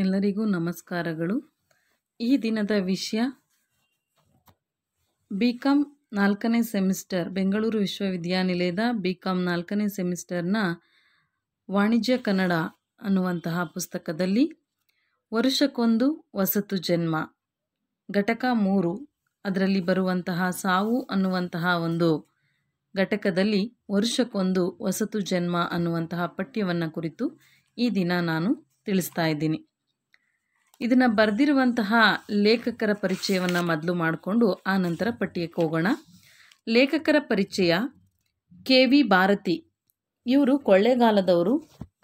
ಎಲ್ಲರಿಗೂ ನಮಸ್ಕಾರಗಳು ಈ ದಿನದ ವಿಷಯ ಬಿ ಕಾಮ್ ನಾಲ್ಕನೇ ಸೆಮಿಸ್ಟರ್ ಬೆಂಗಳೂರು ವಿಶ್ವವಿದ್ಯಾನಿಲಯದ ಬಿ ಕಾಮ್ ನಾಲ್ಕನೇ ಸೆಮಿಸ್ಟರ್ನ ವಾಣಿಜ್ಯ ಕನ್ನಡ ಅನ್ನುವಂತಹ ಪುಸ್ತಕದಲ್ಲಿ ವರ್ಷಕ್ಕೊಂದು ವಸತು ಜನ್ಮ ಘಟಕ ಮೂರು ಅದರಲ್ಲಿ ಬರುವಂತಹ ಸಾವು ಅನ್ನುವಂತಹ ಒಂದು ಘಟಕದಲ್ಲಿ ವರ್ಷಕ್ಕೊಂದು ವಸತು ಜನ್ಮ ಅನ್ನುವಂತಹ ಪಠ್ಯವನ್ನು ಕುರಿತು ಈ ದಿನ ನಾನು ತಿಳಿಸ್ತಾ ಇದ್ದೀನಿ ಇದನ್ನು ಬರೆದಿರುವಂತಹ ಲೇಖಕರ ಪರಿಚಯವನ್ನು ಮೊದಲು ಮಾಡಿಕೊಂಡು ಆ ನಂತರ ಪಟ್ಟಿಯಕ್ಕೆ ಹೋಗೋಣ ಲೇಖಕರ ಪರಿಚಯ ಕೆ ವಿ ಭಾರತಿ ಇವರು ಕೊಳ್ಳೇಗಾಲದವರು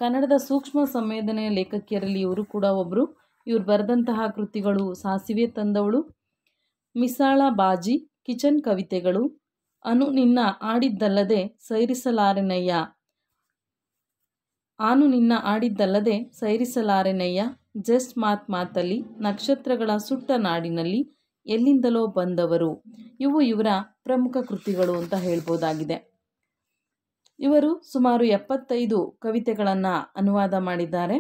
ಕನ್ನಡದ ಸೂಕ್ಷ್ಮ ಸಂವೇದನೆಯ ಲೇಖಕಿಯರಲ್ಲಿ ಇವರು ಕೂಡ ಒಬ್ಬರು ಇವರು ಬರೆದಂತಹ ಕೃತಿಗಳು ಸಾಸಿವೆ ತಂದವಳು ಮಿಸಾಳ ಬಾಜಿ ಕಿಚನ್ ಕವಿತೆಗಳು ಅನು ನಿನ್ನ ಆಡಿದ್ದಲ್ಲದೆ ಸೈರಿಸಲಾರೆನಯ್ಯ ಆನು ನಿನ್ನ ಆಡಿದ್ದಲ್ಲದೆ ಸೈರಿಸಲಾರೆನಯ್ಯ ಜಸ್ಟ್ ಮಾತ್ ಮಾತಲ್ಲಿ ನಕ್ಷತ್ರಗಳ ಸುಟ್ಟ ನಾಡಿನಲ್ಲಿ ಎಲ್ಲಿಂದಲೋ ಬಂದವರು ಇವು ಇವರ ಪ್ರಮುಖ ಕೃತಿಗಳು ಅಂತ ಹೇಳ್ಬೋದಾಗಿದೆ ಇವರು ಸುಮಾರು ಎಪ್ಪತ್ತೈದು ಕವಿತೆಗಳನ್ನು ಅನುವಾದ ಮಾಡಿದ್ದಾರೆ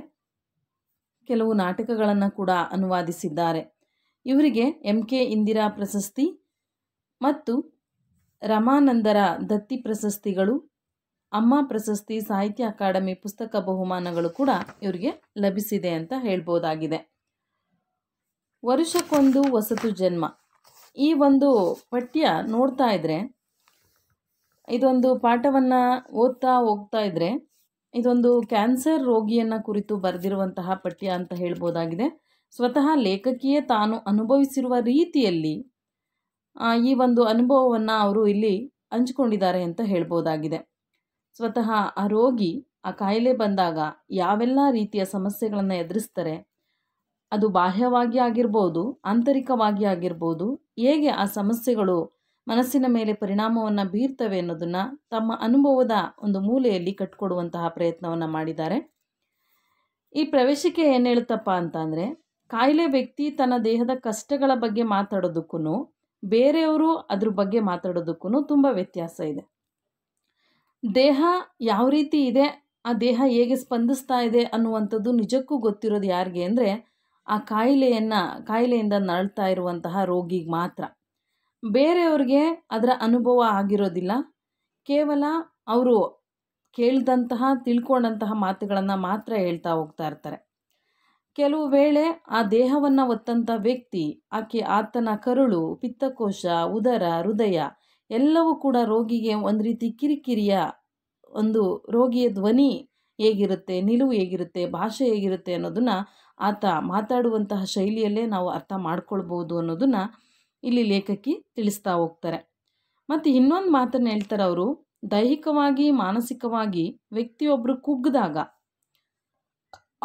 ಕೆಲವು ನಾಟಕಗಳನ್ನು ಕೂಡ ಅನುವಾದಿಸಿದ್ದಾರೆ ಇವರಿಗೆ ಎಂ ಕೆ ಇಂದಿರಾ ಪ್ರಶಸ್ತಿ ಮತ್ತು ರಮಾನಂದರ ದತ್ತಿ ಪ್ರಶಸ್ತಿಗಳು ಅಮ್ಮ ಪ್ರಶಸ್ತಿ ಸಾಹಿತ್ಯ ಅಕಾಡೆಮಿ ಪುಸ್ತಕ ಬಹುಮಾನಗಳು ಕೂಡ ಇವರಿಗೆ ಲಭಿಸಿದೆ ಅಂತ ಹೇಳ್ಬೋದಾಗಿದೆ ವರುಷಕ್ಕೊಂದು ವಸತು ಜನ್ಮ ಈ ಒಂದು ಪಠ್ಯ ನೋಡ್ತಾ ಇದ್ರೆ ಇದೊಂದು ಪಾಠವನ್ನು ಓದ್ತಾ ಹೋಗ್ತಾ ಇದ್ರೆ ಇದೊಂದು ಕ್ಯಾನ್ಸರ್ ರೋಗಿಯನ್ನು ಕುರಿತು ಬರೆದಿರುವಂತಹ ಪಠ್ಯ ಅಂತ ಹೇಳ್ಬೋದಾಗಿದೆ ಸ್ವತಃ ಲೇಖಕಿಯೇ ತಾನು ಅನುಭವಿಸಿರುವ ರೀತಿಯಲ್ಲಿ ಈ ಒಂದು ಅನುಭವವನ್ನು ಅವರು ಇಲ್ಲಿ ಹಂಚ್ಕೊಂಡಿದ್ದಾರೆ ಅಂತ ಹೇಳ್ಬೋದಾಗಿದೆ ಸ್ವತಃ ಆ ರೋಗಿ ಆ ಕಾಯಿಲೆ ಬಂದಾಗ ಯಾವೆಲ್ಲ ರೀತಿಯ ಸಮಸ್ಯೆಗಳನ್ನು ಎದುರಿಸ್ತಾರೆ ಅದು ಬಾಹ್ಯವಾಗಿ ಆಗಿರ್ಬೋದು ಆಂತರಿಕವಾಗಿ ಆಗಿರ್ಬೋದು ಹೇಗೆ ಆ ಸಮಸ್ಯೆಗಳು ಮನಸ್ಸಿನ ಮೇಲೆ ಪರಿಣಾಮವನ್ನು ಬೀರ್ತವೆ ಅನ್ನೋದನ್ನು ತಮ್ಮ ಅನುಭವದ ಒಂದು ಮೂಲೆಯಲ್ಲಿ ಕಟ್ಕೊಡುವಂತಹ ಪ್ರಯತ್ನವನ್ನು ಮಾಡಿದ್ದಾರೆ ಈ ಪ್ರವೇಶಿಕೆ ಏನು ಹೇಳುತ್ತಪ್ಪ ಅಂತ ಅಂದರೆ ಕಾಯಿಲೆ ವ್ಯಕ್ತಿ ತನ್ನ ದೇಹದ ಕಷ್ಟಗಳ ಬಗ್ಗೆ ಮಾತಾಡೋದಕ್ಕೂ ಬೇರೆಯವರು ಅದ್ರ ಬಗ್ಗೆ ಮಾತಾಡೋದಕ್ಕೂ ತುಂಬ ವ್ಯತ್ಯಾಸ ಇದೆ ದೇಹ ಯಾವ ರೀತಿ ಇದೆ ಆ ದೇಹ ಹೇಗೆ ಸ್ಪಂದಿಸ್ತಾ ಇದೆ ಅನ್ನುವಂಥದ್ದು ನಿಜಕ್ಕೂ ಗೊತ್ತಿರೋದು ಯಾರಿಗೆ ಅಂದರೆ ಆ ಕಾಯಿಲೆಯನ್ನು ಕಾಯಿಲೆಯಿಂದ ನರಳ್ತಾ ಇರುವಂತಹ ರೋಗಿಗೆ ಮಾತ್ರ ಬೇರೆಯವ್ರಿಗೆ ಅದರ ಅನುಭವ ಆಗಿರೋದಿಲ್ಲ ಕೇವಲ ಅವರು ಕೇಳಿದಂತಹ ತಿಳ್ಕೊಂಡಂತಹ ಮಾತುಗಳನ್ನು ಮಾತ್ರ ಹೇಳ್ತಾ ಹೋಗ್ತಾ ಇರ್ತಾರೆ ಕೆಲವು ವೇಳೆ ಆ ದೇಹವನ್ನು ಒತ್ತಂಥ ವ್ಯಕ್ತಿ ಆಕೆ ಆತನ ಕರುಳು ಪಿತ್ತಕೋಶ ಉದರ ಹೃದಯ ಎಲ್ಲವೂ ಕೂಡ ರೋಗಿಗೆ ಒಂದು ರೀತಿ ಕಿರಿಕಿರಿಯ ಒಂದು ರೋಗಿಯ ಧ್ವನಿ ಹೇಗಿರುತ್ತೆ ನಿಲುವು ಹೇಗಿರುತ್ತೆ ಭಾಷೆ ಹೇಗಿರುತ್ತೆ ಅನ್ನೋದನ್ನು ಆತ ಮಾತಾಡುವಂತಹ ಶೈಲಿಯಲ್ಲೇ ನಾವು ಅರ್ಥ ಮಾಡ್ಕೊಳ್ಬೋದು ಅನ್ನೋದನ್ನು ಇಲ್ಲಿ ಲೇಖಕಿ ತಿಳಿಸ್ತಾ ಹೋಗ್ತಾರೆ ಮತ್ತು ಇನ್ನೊಂದು ಮಾತನ್ನು ಹೇಳ್ತಾರೆ ಅವರು ದೈಹಿಕವಾಗಿ ಮಾನಸಿಕವಾಗಿ ವ್ಯಕ್ತಿಯೊಬ್ಬರು ಕುಗ್ಗಿದಾಗ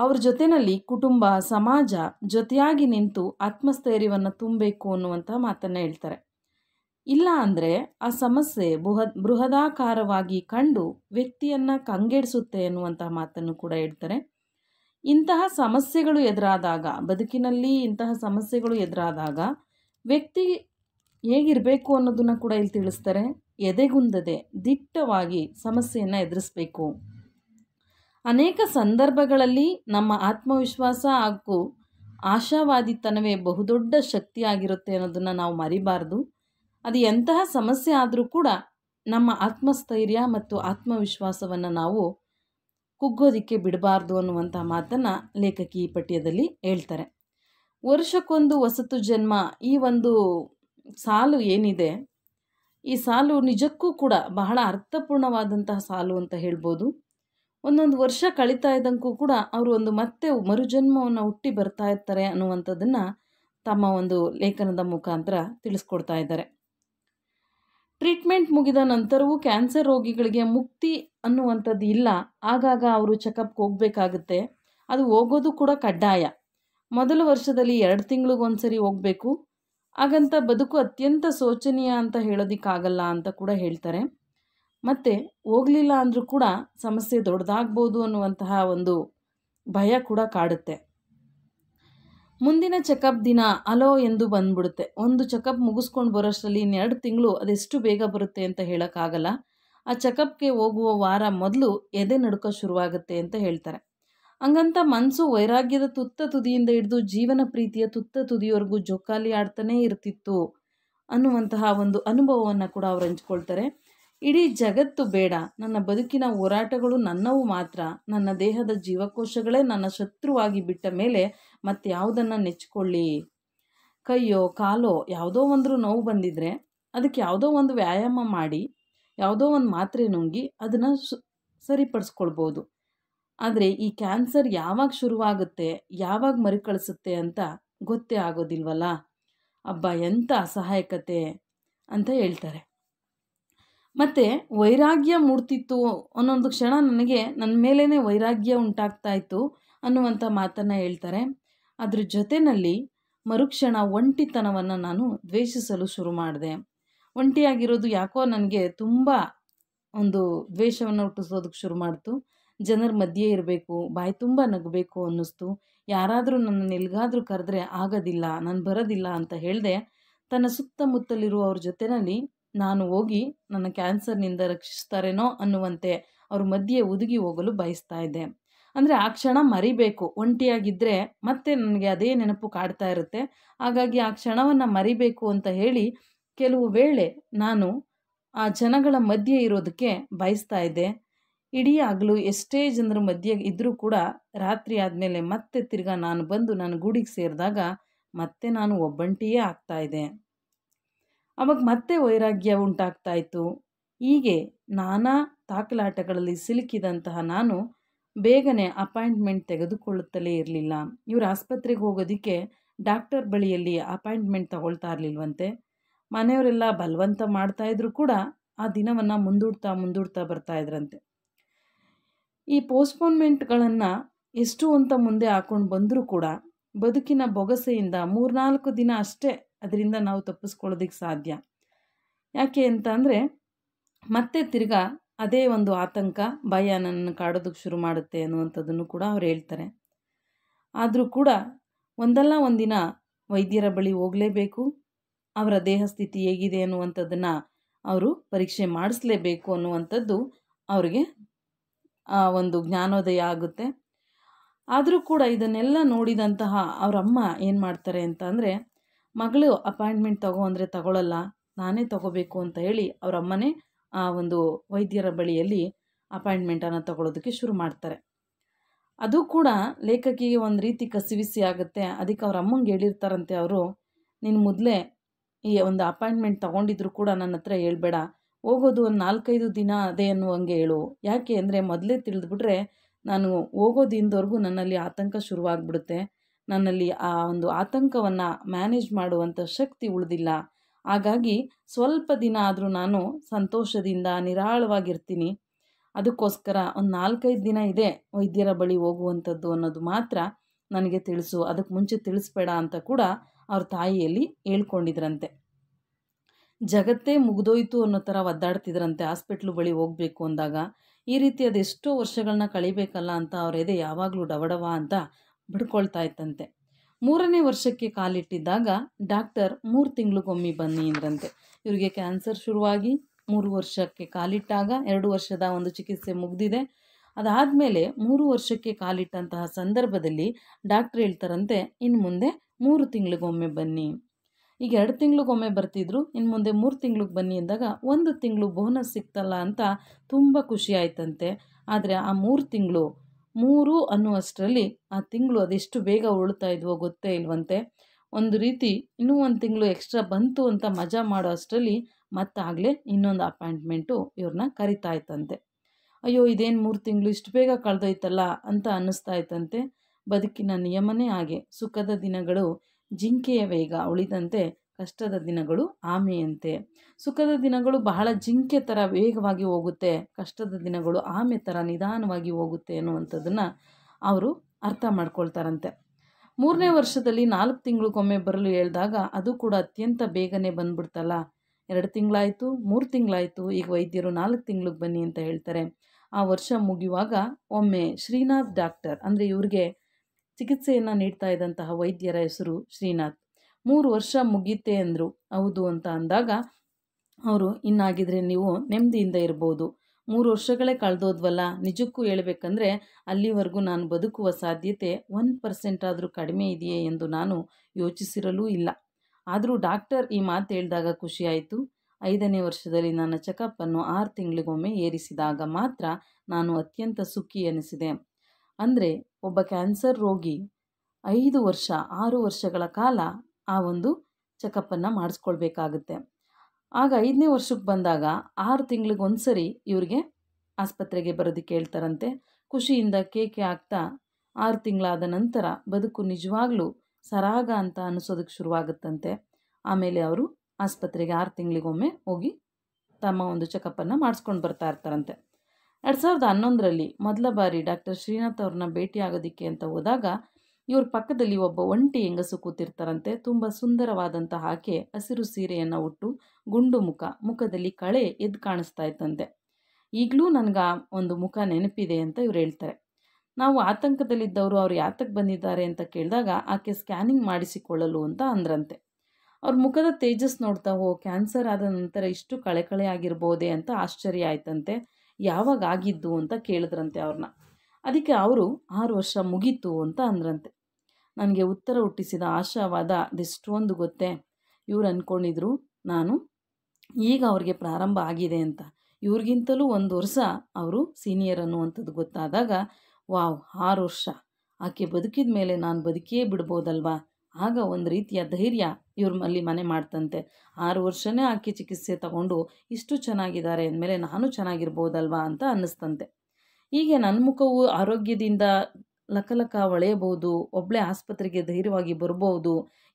ಅವ್ರ ಜೊತೆಯಲ್ಲಿ ಕುಟುಂಬ ಸಮಾಜ ಜೊತೆಯಾಗಿ ನಿಂತು ಆತ್ಮಸ್ಥೈರ್ಯವನ್ನು ತುಂಬಬೇಕು ಅನ್ನುವಂಥ ಮಾತನ್ನು ಹೇಳ್ತಾರೆ ಇಲ್ಲ ಅಂದರೆ ಆ ಸಮಸ್ಯೆ ಬೃಹತ್ ಬೃಹದಾಕಾರವಾಗಿ ಕಂಡು ವ್ಯಕ್ತಿಯನ್ನು ಕಂಗೆಡಿಸುತ್ತೆ ಎನ್ನುವಂತಹ ಮಾತನ್ನು ಕೂಡ ಹೇಳ್ತಾರೆ ಇಂತಹ ಸಮಸ್ಯೆಗಳು ಎದುರಾದಾಗ ಬದುಕಿನಲ್ಲಿ ಇಂತಹ ಸಮಸ್ಯೆಗಳು ಎದುರಾದಾಗ ವ್ಯಕ್ತಿ ಹೇಗಿರಬೇಕು ಅನ್ನೋದನ್ನು ಕೂಡ ಇಲ್ಲಿ ತಿಳಿಸ್ತಾರೆ ಎದೆಗುಂದದೆ ದಿಟ್ಟವಾಗಿ ಸಮಸ್ಯೆಯನ್ನು ಎದುರಿಸಬೇಕು ಅನೇಕ ಸಂದರ್ಭಗಳಲ್ಲಿ ನಮ್ಮ ಆತ್ಮವಿಶ್ವಾಸ ಹಾಗೂ ಆಶಾವಾದಿತನವೇ ಬಹುದೊಡ್ಡ ಶಕ್ತಿಯಾಗಿರುತ್ತೆ ಅನ್ನೋದನ್ನು ನಾವು ಮರಿಬಾರ್ದು ಅದು ಎಂತಹ ಸಮಸ್ಯೆ ಆದರೂ ಕೂಡ ನಮ್ಮ ಆತ್ಮಸ್ಥೈರ್ಯ ಮತ್ತು ಆತ್ಮವಿಶ್ವಾಸವನ್ನು ನಾವು ಕುಗ್ಗೋದಕ್ಕೆ ಬಿಡಬಾರ್ದು ಅನ್ನುವಂಥ ಮಾತನ್ನು ಲೇಖಕಿ ಈ ಪಠ್ಯದಲ್ಲಿ ಹೇಳ್ತಾರೆ ವರ್ಷಕ್ಕೊಂದು ವಸತು ಜನ್ಮ ಈ ಒಂದು ಸಾಲು ಏನಿದೆ ಈ ಸಾಲು ನಿಜಕ್ಕೂ ಕೂಡ ಬಹಳ ಅರ್ಥಪೂರ್ಣವಾದಂತಹ ಸಾಲು ಅಂತ ಹೇಳ್ಬೋದು ಒಂದೊಂದು ವರ್ಷ ಕಳೀತಾ ಇದ್ದಂಗೂ ಕೂಡ ಅವರು ಒಂದು ಮತ್ತೆ ಮರುಜನ್ಮವನ್ನು ಹುಟ್ಟಿ ಬರ್ತಾ ಇರ್ತಾರೆ ಅನ್ನುವಂಥದ್ದನ್ನು ತಮ್ಮ ಒಂದು ಲೇಖನದ ಮುಖಾಂತರ ತಿಳಿಸ್ಕೊಡ್ತಾ ಇದ್ದಾರೆ ಟ್ರೀಟ್ಮೆಂಟ್ ಮುಗಿದ ನಂತರವೂ ಕ್ಯಾನ್ಸರ್ ರೋಗಿಗಳಿಗೆ ಮುಕ್ತಿ ಅನ್ನುವಂಥದ್ದು ಇಲ್ಲ ಆಗಾಗ ಅವರು ಚೆಕಪ್ಗೆ ಹೋಗಬೇಕಾಗುತ್ತೆ ಅದು ಹೋಗೋದು ಕೂಡ ಕಡ್ಡಾಯ ಮೊದಲ ವರ್ಷದಲ್ಲಿ ಎರಡು ಸರಿ ಹೋಗಬೇಕು ಹಾಗಂತ ಬದುಕು ಅತ್ಯಂತ ಶೋಚನೀಯ ಅಂತ ಹೇಳೋದಕ್ಕಾಗಲ್ಲ ಅಂತ ಕೂಡ ಹೇಳ್ತಾರೆ ಮತ್ತು ಹೋಗಲಿಲ್ಲ ಅಂದರೂ ಕೂಡ ಸಮಸ್ಯೆ ದೊಡ್ಡದಾಗ್ಬೋದು ಅನ್ನುವಂತಹ ಒಂದು ಭಯ ಕೂಡ ಕಾಡುತ್ತೆ ಮುಂದಿನ ಚೆಕಪ್ ದಿನ ಅಲೋ ಎಂದು ಬಂದ್ಬಿಡುತ್ತೆ ಒಂದು ಚೆಕಪ್ ಮುಗಿಸ್ಕೊಂಡು ಬರೋಷ್ಟರಲ್ಲಿ ಇನ್ನೆರಡು ತಿಂಗಳು ಅದೆಷ್ಟು ಬೇಗ ಬರುತ್ತೆ ಅಂತ ಹೇಳೋಕ್ಕಾಗಲ್ಲ ಆ ಚೆಕಪ್ಗೆ ಹೋಗುವ ವಾರ ಮೊದಲು ಎದೆ ನಡುಕ ಶುರುವಾಗುತ್ತೆ ಅಂತ ಹೇಳ್ತಾರೆ ಹಂಗಂತ ಮನಸ್ಸು ವೈರಾಗ್ಯದ ತುತ್ತ ತುದಿಯಿಂದ ಹಿಡಿದು ಜೀವನ ಪ್ರೀತಿಯ ತುತ್ತ ತುದಿಯವರೆಗೂ ಜೋಕಾಲಿ ಆಡ್ತಾನೇ ಇರ್ತಿತ್ತು ಅನ್ನುವಂತಹ ಒಂದು ಅನುಭವವನ್ನು ಕೂಡ ಅವ್ರು ಹಂಚ್ಕೊಳ್ತಾರೆ ಇಡೀ ಜಗತ್ತು ಬೇಡ ನನ್ನ ಬದುಕಿನ ಹೋರಾಟಗಳು ನನ್ನವು ಮಾತ್ರ ನನ್ನ ದೇಹದ ಜೀವಕೋಶಗಳೇ ನನ್ನ ಶತ್ರುವಾಗಿ ಬಿಟ್ಟ ಮೇಲೆ ಮತ್ತೆ ಯಾವುದನ್ನು ನೆಚ್ಚಿಕೊಳ್ಳಿ ಕೈಯೋ ಕಾಲೋ ಯಾವುದೋ ಒಂದರೂ ನೋವು ಬಂದಿದ್ರೆ ಅದಕ್ಕೆ ಯಾವುದೋ ಒಂದು ವ್ಯಾಯಾಮ ಮಾಡಿ ಯಾವುದೋ ಒಂದು ಮಾತ್ರೆ ನುಂಗಿ ಅದನ್ನು ಸು ಸರಿಪಡಿಸ್ಕೊಳ್ಬೋದು ಆದರೆ ಈ ಕ್ಯಾನ್ಸರ್ ಯಾವಾಗ ಶುರುವಾಗುತ್ತೆ ಯಾವಾಗ ಮರುಕಳಿಸುತ್ತೆ ಅಂತ ಗೊತ್ತೇ ಆಗೋದಿಲ್ವಲ್ಲ ಅಬ್ಬ ಎಂಥ ಅಸಹಾಯಕತೆ ಅಂತ ಹೇಳ್ತಾರೆ ಮತ್ತು ವೈರಾಗ್ಯ ಮೂಡ್ತಿತ್ತು ಅನ್ನೊಂದು ಕ್ಷಣ ನನಗೆ ನನ್ನ ಮೇಲೇ ವೈರಾಗ್ಯ ಉಂಟಾಗ್ತಾ ಇತ್ತು ಅನ್ನುವಂಥ ಮಾತನ್ನು ಹೇಳ್ತಾರೆ ಅದ್ರ ಜೊತೆಯಲ್ಲಿ ಮರುಕ್ಷಣ ಒಂಟಿತನವನ್ನು ನಾನು ದ್ವೇಷಿಸಲು ಶುರು ಮಾಡಿದೆ ಒಂಟಿಯಾಗಿರೋದು ಯಾಕೋ ನನಗೆ ತುಂಬ ಒಂದು ದ್ವೇಷವನ್ನು ಹುಟ್ಟಿಸೋದಕ್ಕೆ ಶುರು ಮಾಡ್ತು ಜನರ ಮಧ್ಯೆ ಇರಬೇಕು ಬಾಯಿ ತುಂಬ ನಗಬೇಕು ಅನ್ನಿಸ್ತು ಯಾರಾದರೂ ನನ್ನನ್ನು ಎಲ್ಲಿಗಾದರೂ ಕರೆದ್ರೆ ಆಗೋದಿಲ್ಲ ನಾನು ಬರೋದಿಲ್ಲ ಅಂತ ಹೇಳಿದೆ ತನ್ನ ಸುತ್ತಮುತ್ತಲಿರುವವ್ರ ಜೊತೆಯಲ್ಲಿ ನಾನು ಹೋಗಿ ನನ್ನ ಕ್ಯಾನ್ಸರ್ನಿಂದ ರಕ್ಷಿಸ್ತಾರೇನೋ ಅನ್ನುವಂತೆ ಅವ್ರ ಮಧ್ಯೆ ಒದಗಿ ಹೋಗಲು ಬಯಸ್ತಾ ಇದ್ದೆ ಅಂದರೆ ಆ ಕ್ಷಣ ಮರಿಬೇಕು ಒಂಟಿಯಾಗಿದ್ದರೆ ಮತ್ತೆ ನನಗೆ ಅದೇ ನೆನಪು ಕಾಡ್ತಾ ಇರುತ್ತೆ ಹಾಗಾಗಿ ಆ ಕ್ಷಣವನ್ನು ಮರಿಬೇಕು ಅಂತ ಹೇಳಿ ಕೆಲವು ವೇಳೆ ನಾನು ಆ ಜನಗಳ ಮಧ್ಯೆ ಇರೋದಕ್ಕೆ ಬಯಸ್ತಾ ಇದ್ದೆ ಇಡೀ ಆಗಲೂ ಎಷ್ಟೇ ಜನರ ಮಧ್ಯೆ ಇದ್ದರೂ ಕೂಡ ರಾತ್ರಿ ಆದಮೇಲೆ ಮತ್ತೆ ತಿರ್ಗಾ ನಾನು ಬಂದು ನನ್ನ ಗೂಡಿಗೆ ಸೇರಿದಾಗ ಮತ್ತೆ ನಾನು ಒಬ್ಬಂಟಿಯೇ ಆಗ್ತಾ ಅವಾಗ ಮತ್ತೆ ವೈರಾಗ್ಯ ಉಂಟಾಗ್ತಾ ಇತ್ತು ಹೀಗೆ ನಾನಾ ತಾಕಲಾಟಗಳಲ್ಲಿ ಸಿಲುಕಿದಂತಹ ನಾನು ಬೇಗನೆ ಅಪಾಯಿಂಟ್ಮೆಂಟ್ ತೆಗೆದುಕೊಳ್ಳುತ್ತಲೇ ಇರಲಿಲ್ಲ ಇವರು ಆಸ್ಪತ್ರೆಗೆ ಹೋಗೋದಕ್ಕೆ ಡಾಕ್ಟರ್ ಬಳಿಯಲ್ಲಿ ಅಪಾಯಿಂಟ್ಮೆಂಟ್ ತಗೊಳ್ತಾ ಇರಲಿಲ್ವಂತೆ ಮನೆಯವರೆಲ್ಲ ಬಲವಂತ ಮಾಡ್ತಾಯಿದ್ರು ಕೂಡ ಆ ದಿನವನ್ನು ಮುಂದೂಡ್ತಾ ಮುಂದೂಡ್ತಾ ಬರ್ತಾ ಇದ್ರಂತೆ ಈ ಪೋಸ್ಟ್ಪೋನ್ಮೆಂಟ್ಗಳನ್ನು ಎಷ್ಟು ಅಂತ ಮುಂದೆ ಹಾಕ್ಕೊಂಡು ಬಂದರೂ ಕೂಡ ಬದುಕಿನ ಬೊಗಸೆಯಿಂದ ಮೂರ್ನಾಲ್ಕು ದಿನ ಅಷ್ಟೇ ಅದರಿಂದ ನಾವು ತಪ್ಪಿಸ್ಕೊಳ್ಳೋದಕ್ಕೆ ಸಾಧ್ಯ ಯಾಕೆ ಅಂತ ಅಂದರೆ ಮತ್ತೆ ತಿರ್ಗ ಅದೇ ಒಂದು ಆತಂಕ ಭಯ ನನ್ನ ಕಾಡೋದಕ್ಕೆ ಶುರು ಮಾಡುತ್ತೆ ಅನ್ನುವಂಥದ್ದನ್ನು ಕೂಡ ಅವ್ರು ಹೇಳ್ತಾರೆ ಆದರೂ ಕೂಡ ಒಂದಲ್ಲ ಒಂದಿನ ವೈದ್ಯರ ಬಳಿ ಹೋಗಲೇಬೇಕು ಅವರ ದೇಹ ಸ್ಥಿತಿ ಹೇಗಿದೆ ಅನ್ನುವಂಥದ್ದನ್ನು ಅವರು ಪರೀಕ್ಷೆ ಮಾಡಿಸಲೇಬೇಕು ಅನ್ನುವಂಥದ್ದು ಅವರಿಗೆ ಒಂದು ಜ್ಞಾನೋದಯ ಆಗುತ್ತೆ ಆದರೂ ಕೂಡ ಇದನ್ನೆಲ್ಲ ನೋಡಿದಂತಹ ಅವರಮ್ಮ ಏನು ಮಾಡ್ತಾರೆ ಅಂತ ಅಂದರೆ ಮಗಳು ಅಪಾಯಿಂಟ್ಮೆಂಟ್ ತಗೋ ಅಂದರೆ ತಗೊಳ್ಳಲ್ಲ ನಾನೇ ತಗೋಬೇಕು ಅಂತ ಹೇಳಿ ಅವರ ಅಮ್ಮನೇ ಆ ಒಂದು ವೈದ್ಯರ ಬಳಿಯಲ್ಲಿ ಅಪಾಯಿಂಟ್ಮೆಂಟನ್ನು ತಗೊಳ್ಳೋದಕ್ಕೆ ಶುರು ಮಾಡ್ತಾರೆ ಅದು ಕೂಡ ಲೇಖಕಿಗೆ ಒಂದು ರೀತಿ ಕಸಿವಿಸಿ ಆಗುತ್ತೆ ಅದಕ್ಕೆ ಅವ್ರ ಅಮ್ಮಂಗೆ ಹೇಳಿರ್ತಾರಂತೆ ಅವರು ನೀನು ಮೊದಲೇ ಈ ಒಂದು ಅಪಾಯಿಂಟ್ಮೆಂಟ್ ತೊಗೊಂಡಿದ್ರು ಕೂಡ ನನ್ನ ಹತ್ರ ಹೇಳ್ಬೇಡ ಹೋಗೋದು ಒಂದು ನಾಲ್ಕೈದು ದಿನ ಅದೇ ಅನ್ನುವಂಗೆ ಹೇಳು ಯಾಕೆ ಅಂದರೆ ಮೊದಲೇ ತಿಳಿದ್ಬಿಟ್ರೆ ನಾನು ಹೋಗೋದಿಂದವರೆಗೂ ನನ್ನಲ್ಲಿ ಆತಂಕ ಶುರುವಾಗ್ಬಿಡುತ್ತೆ ನನ್ನಲ್ಲಿ ಆ ಒಂದು ಆತಂಕವನ್ನು ಮ್ಯಾನೇಜ್ ಮಾಡುವಂಥ ಶಕ್ತಿ ಉಳಿದಿಲ್ಲ ಹಾಗಾಗಿ ಸ್ವಲ್ಪ ದಿನ ಆದರೂ ನಾನು ಸಂತೋಷದಿಂದ ನಿರಾಳವಾಗಿರ್ತೀನಿ ಅದಕ್ಕೋಸ್ಕರ ಒಂದು ನಾಲ್ಕೈದು ದಿನ ಇದೆ ವೈದ್ಯರ ಬಳಿ ಹೋಗುವಂಥದ್ದು ಅನ್ನೋದು ಮಾತ್ರ ನನಗೆ ತಿಳಿಸು ಅದಕ್ಕೆ ಮುಂಚೆ ತಿಳಿಸ್ಬೇಡ ಅಂತ ಕೂಡ ಅವ್ರ ತಾಯಿಯಲ್ಲಿ ಹೇಳ್ಕೊಂಡಿದ್ರಂತೆ ಜಗತ್ತೇ ಮುಗಿದೋಯ್ತು ಅನ್ನೋ ಥರ ಒದ್ದಾಡ್ತಿದ್ರಂತೆ ಹಾಸ್ಪಿಟ್ಲು ಬಳಿ ಹೋಗಬೇಕು ಅಂದಾಗ ಈ ರೀತಿ ಅದೆಷ್ಟೋ ವರ್ಷಗಳನ್ನ ಕಳಿಬೇಕಲ್ಲ ಅಂತ ಅವರೆದೆ ಯಾವಾಗಲೂ ಡವಡವ ಅಂತ ಬಡ್ಕೊಳ್ತಾ ಇತ್ತಂತೆ ಮೂರನೇ ವರ್ಷಕ್ಕೆ ಕಾಲಿಟ್ಟಿದ್ದಾಗ ಡಾಕ್ಟರ್ ಮೂರು ತಿಂಗಳಿಗೊಮ್ಮೆ ಬನ್ನಿ ಅಂದ್ರಂತೆ ಇವರಿಗೆ ಕ್ಯಾನ್ಸರ್ ಶುರುವಾಗಿ ಮೂರು ವರ್ಷಕ್ಕೆ ಕಾಲಿಟ್ಟಾಗ ಎರಡು ವರ್ಷದ ಒಂದು ಚಿಕಿತ್ಸೆ ಮುಗಿದಿದೆ ಅದಾದಮೇಲೆ ಮೂರು ವರ್ಷಕ್ಕೆ ಕಾಲಿಟ್ಟಂತಹ ಸಂದರ್ಭದಲ್ಲಿ ಡಾಕ್ಟರ್ ಹೇಳ್ತಾರಂತೆ ಇನ್ನು ಮುಂದೆ ಮೂರು ತಿಂಗಳಿಗೊಮ್ಮೆ ಬನ್ನಿ ಈಗ ಎರಡು ತಿಂಗಳಿಗೊಮ್ಮೆ ಬರ್ತಿದ್ರು ಇನ್ನು ಮುಂದೆ ಮೂರು ತಿಂಗಳಿಗೆ ಬನ್ನಿ ಅಂದಾಗ ಒಂದು ತಿಂಗಳು ಬೋನಸ್ ಸಿಕ್ತಲ್ಲ ಅಂತ ತುಂಬ ಖುಷಿ ಆಯ್ತಂತೆ ಆದರೆ ಆ ಮೂರು ತಿಂಗಳು ಮೂರು ಅನ್ನುವಷ್ಟರಲ್ಲಿ ಆ ತಿಂಗಳು ಅದೆಷ್ಟು ಬೇಗ ಇದ್ವೋ ಗೊತ್ತೇ ಇಲ್ವಂತೆ ಒಂದು ರೀತಿ ಇನ್ನೂ ಒಂದು ತಿಂಗಳು ಎಕ್ಸ್ಟ್ರಾ ಬಂತು ಅಂತ ಮಜಾ ಮಾಡೋ ಅಷ್ಟರಲ್ಲಿ ಮತ್ತಾಗಲೇ ಇನ್ನೊಂದು ಅಪಾಯಿಂಟ್ಮೆಂಟು ಇವ್ರನ್ನ ಕರಿತಾ ಇತ್ತಂತೆ ಅಯ್ಯೋ ಇದೇನು ಮೂರು ತಿಂಗಳು ಇಷ್ಟು ಬೇಗ ಕಳೆದೋಯ್ತಲ್ಲ ಅಂತ ಅನ್ನಿಸ್ತಾ ಇತ್ತಂತೆ ಬದುಕಿನ ನಿಯಮನೇ ಹಾಗೆ ಸುಖದ ದಿನಗಳು ಜಿಂಕೆಯ ವೇಗ ಉಳಿದಂತೆ ಕಷ್ಟದ ದಿನಗಳು ಆಮೆಯಂತೆ ಸುಖದ ದಿನಗಳು ಬಹಳ ಜಿಂಕೆ ಥರ ವೇಗವಾಗಿ ಹೋಗುತ್ತೆ ಕಷ್ಟದ ದಿನಗಳು ಆಮೆ ಥರ ನಿಧಾನವಾಗಿ ಹೋಗುತ್ತೆ ಅನ್ನುವಂಥದ್ದನ್ನು ಅವರು ಅರ್ಥ ಮಾಡ್ಕೊಳ್ತಾರಂತೆ ಮೂರನೇ ವರ್ಷದಲ್ಲಿ ನಾಲ್ಕು ತಿಂಗಳಿಗೊಮ್ಮೆ ಬರಲು ಹೇಳಿದಾಗ ಅದು ಕೂಡ ಅತ್ಯಂತ ಬೇಗನೆ ಬಂದ್ಬಿಡ್ತಲ್ಲ ಎರಡು ತಿಂಗಳಾಯಿತು ಮೂರು ತಿಂಗಳಾಯಿತು ಈಗ ವೈದ್ಯರು ನಾಲ್ಕು ತಿಂಗಳಿಗೆ ಬನ್ನಿ ಅಂತ ಹೇಳ್ತಾರೆ ಆ ವರ್ಷ ಮುಗಿಯುವಾಗ ಒಮ್ಮೆ ಶ್ರೀನಾಥ್ ಡಾಕ್ಟರ್ ಅಂದರೆ ಇವ್ರಿಗೆ ಚಿಕಿತ್ಸೆಯನ್ನು ನೀಡ್ತಾ ಇದ್ದಂತಹ ವೈದ್ಯರ ಹೆಸರು ಶ್ರೀನಾಥ್ ಮೂರು ವರ್ಷ ಮುಗೀತೆ ಅಂದರು ಹೌದು ಅಂತ ಅಂದಾಗ ಅವರು ಇನ್ನಾಗಿದ್ರೆ ನೀವು ನೆಮ್ಮದಿಯಿಂದ ಇರ್ಬೋದು ಮೂರು ವರ್ಷಗಳೇ ಕಳೆದೋದ್ವಲ್ಲ ನಿಜಕ್ಕೂ ಹೇಳಬೇಕಂದ್ರೆ ಅಲ್ಲಿವರೆಗೂ ನಾನು ಬದುಕುವ ಸಾಧ್ಯತೆ ಒನ್ ಪರ್ಸೆಂಟ್ ಆದರೂ ಕಡಿಮೆ ಇದೆಯೇ ಎಂದು ನಾನು ಯೋಚಿಸಿರಲೂ ಇಲ್ಲ ಆದರೂ ಡಾಕ್ಟರ್ ಈ ಮಾತು ಹೇಳಿದಾಗ ಖುಷಿಯಾಯಿತು ಐದನೇ ವರ್ಷದಲ್ಲಿ ನನ್ನ ಚೆಕಪ್ಪನ್ನು ಆರು ತಿಂಗಳಿಗೊಮ್ಮೆ ಏರಿಸಿದಾಗ ಮಾತ್ರ ನಾನು ಅತ್ಯಂತ ಸುಖಿ ಅನಿಸಿದೆ ಅಂದರೆ ಒಬ್ಬ ಕ್ಯಾನ್ಸರ್ ರೋಗಿ ಐದು ವರ್ಷ ಆರು ವರ್ಷಗಳ ಕಾಲ ಆ ಒಂದು ಚೆಕಪ್ಪನ್ನು ಮಾಡಿಸ್ಕೊಳ್ಬೇಕಾಗುತ್ತೆ ಆಗ ಐದನೇ ವರ್ಷಕ್ಕೆ ಬಂದಾಗ ಆರು ತಿಂಗಳಿಗೊಂದ್ಸರಿ ಒಂದು ಸರಿ ಇವ್ರಿಗೆ ಆಸ್ಪತ್ರೆಗೆ ಬರೋದಕ್ಕೆ ಹೇಳ್ತಾರಂತೆ ಖುಷಿಯಿಂದ ಕೇಕೆ ಆಗ್ತಾ ಆರು ತಿಂಗಳಾದ ನಂತರ ಬದುಕು ನಿಜವಾಗ್ಲೂ ಸರಾಗ ಅಂತ ಅನ್ನಿಸೋದಕ್ಕೆ ಶುರುವಾಗುತ್ತಂತೆ ಆಮೇಲೆ ಅವರು ಆಸ್ಪತ್ರೆಗೆ ಆರು ತಿಂಗಳಿಗೊಮ್ಮೆ ಹೋಗಿ ತಮ್ಮ ಒಂದು ಚೆಕಪ್ಪನ್ನು ಮಾಡಿಸ್ಕೊಂಡು ಬರ್ತಾ ಇರ್ತಾರಂತೆ ಎರಡು ಸಾವಿರದ ಹನ್ನೊಂದರಲ್ಲಿ ಮೊದಲ ಬಾರಿ ಡಾಕ್ಟರ್ ಶ್ರೀನಾಥ್ ಅವ್ರನ್ನ ಭೇಟಿ ಆಗೋದಿಕ್ಕೆ ಅಂತ ಹೋದಾಗ ಇವ್ರ ಪಕ್ಕದಲ್ಲಿ ಒಬ್ಬ ಒಂಟಿ ಹೆಂಗಸು ಕೂತಿರ್ತಾರಂತೆ ತುಂಬ ಸುಂದರವಾದಂತಹ ಆಕೆ ಹಸಿರು ಸೀರೆಯನ್ನು ಉಟ್ಟು ಗುಂಡು ಮುಖ ಮುಖದಲ್ಲಿ ಕಳೆ ಎದ್ದು ಕಾಣಿಸ್ತಾ ಇತ್ತಂತೆ ಈಗಲೂ ನನಗೆ ಒಂದು ಮುಖ ನೆನಪಿದೆ ಅಂತ ಇವ್ರು ಹೇಳ್ತಾರೆ ನಾವು ಆತಂಕದಲ್ಲಿದ್ದವರು ಅವ್ರು ಯಾತಕ್ಕೆ ಬಂದಿದ್ದಾರೆ ಅಂತ ಕೇಳಿದಾಗ ಆಕೆ ಸ್ಕ್ಯಾನಿಂಗ್ ಮಾಡಿಸಿಕೊಳ್ಳಲು ಅಂತ ಅಂದ್ರಂತೆ ಅವ್ರ ಮುಖದ ತೇಜಸ್ ನೋಡ್ತಾ ಹೋ ಕ್ಯಾನ್ಸರ್ ಆದ ನಂತರ ಇಷ್ಟು ಕಳೆಕಳೆ ಆಗಿರ್ಬೋದೆ ಅಂತ ಆಶ್ಚರ್ಯ ಆಯ್ತಂತೆ ಯಾವಾಗ ಆಗಿದ್ದು ಅಂತ ಕೇಳಿದ್ರಂತೆ ಅವ್ರನ್ನ ಅದಕ್ಕೆ ಅವರು ಆರು ವರ್ಷ ಮುಗೀತು ಅಂತ ಅಂದ್ರಂತೆ ನನಗೆ ಉತ್ತರ ಹುಟ್ಟಿಸಿದ ಆಶಾವಾದ ಅದೆಷ್ಟೊಂದು ಗೊತ್ತೇ ಇವ್ರು ಅಂದ್ಕೊಂಡಿದ್ರು ನಾನು ಈಗ ಅವ್ರಿಗೆ ಪ್ರಾರಂಭ ಆಗಿದೆ ಅಂತ ಇವ್ರಿಗಿಂತಲೂ ಒಂದು ವರ್ಷ ಅವರು ಸೀನಿಯರ್ ಅನ್ನುವಂಥದ್ದು ಗೊತ್ತಾದಾಗ ವಾವ್ ಆರು ವರ್ಷ ಆಕೆ ಬದುಕಿದ ಮೇಲೆ ನಾನು ಬದುಕಿಯೇ ಬಿಡ್ಬೋದಲ್ವಾ ಆಗ ಒಂದು ರೀತಿಯ ಧೈರ್ಯ ಇವ್ರ ಮಲ್ಲಿ ಮನೆ ಮಾಡ್ತಂತೆ ಆರು ವರ್ಷವೇ ಆಕೆ ಚಿಕಿತ್ಸೆ ತಗೊಂಡು ಇಷ್ಟು ಚೆನ್ನಾಗಿದ್ದಾರೆ ಅಂದಮೇಲೆ ನಾನು ಚೆನ್ನಾಗಿರ್ಬೋದಲ್ವಾ ಅಂತ ಅನ್ನಿಸ್ತಂತೆ ಹೀಗೆ ನನ್ನ ಮುಖವು ಆರೋಗ್ಯದಿಂದ ಲಕಲಕ ಒಳೆಯಬಹುದು ಒಬ್ಬಳೆ ಆಸ್ಪತ್ರೆಗೆ ಧೈರ್ಯವಾಗಿ ಬರಬಹುದು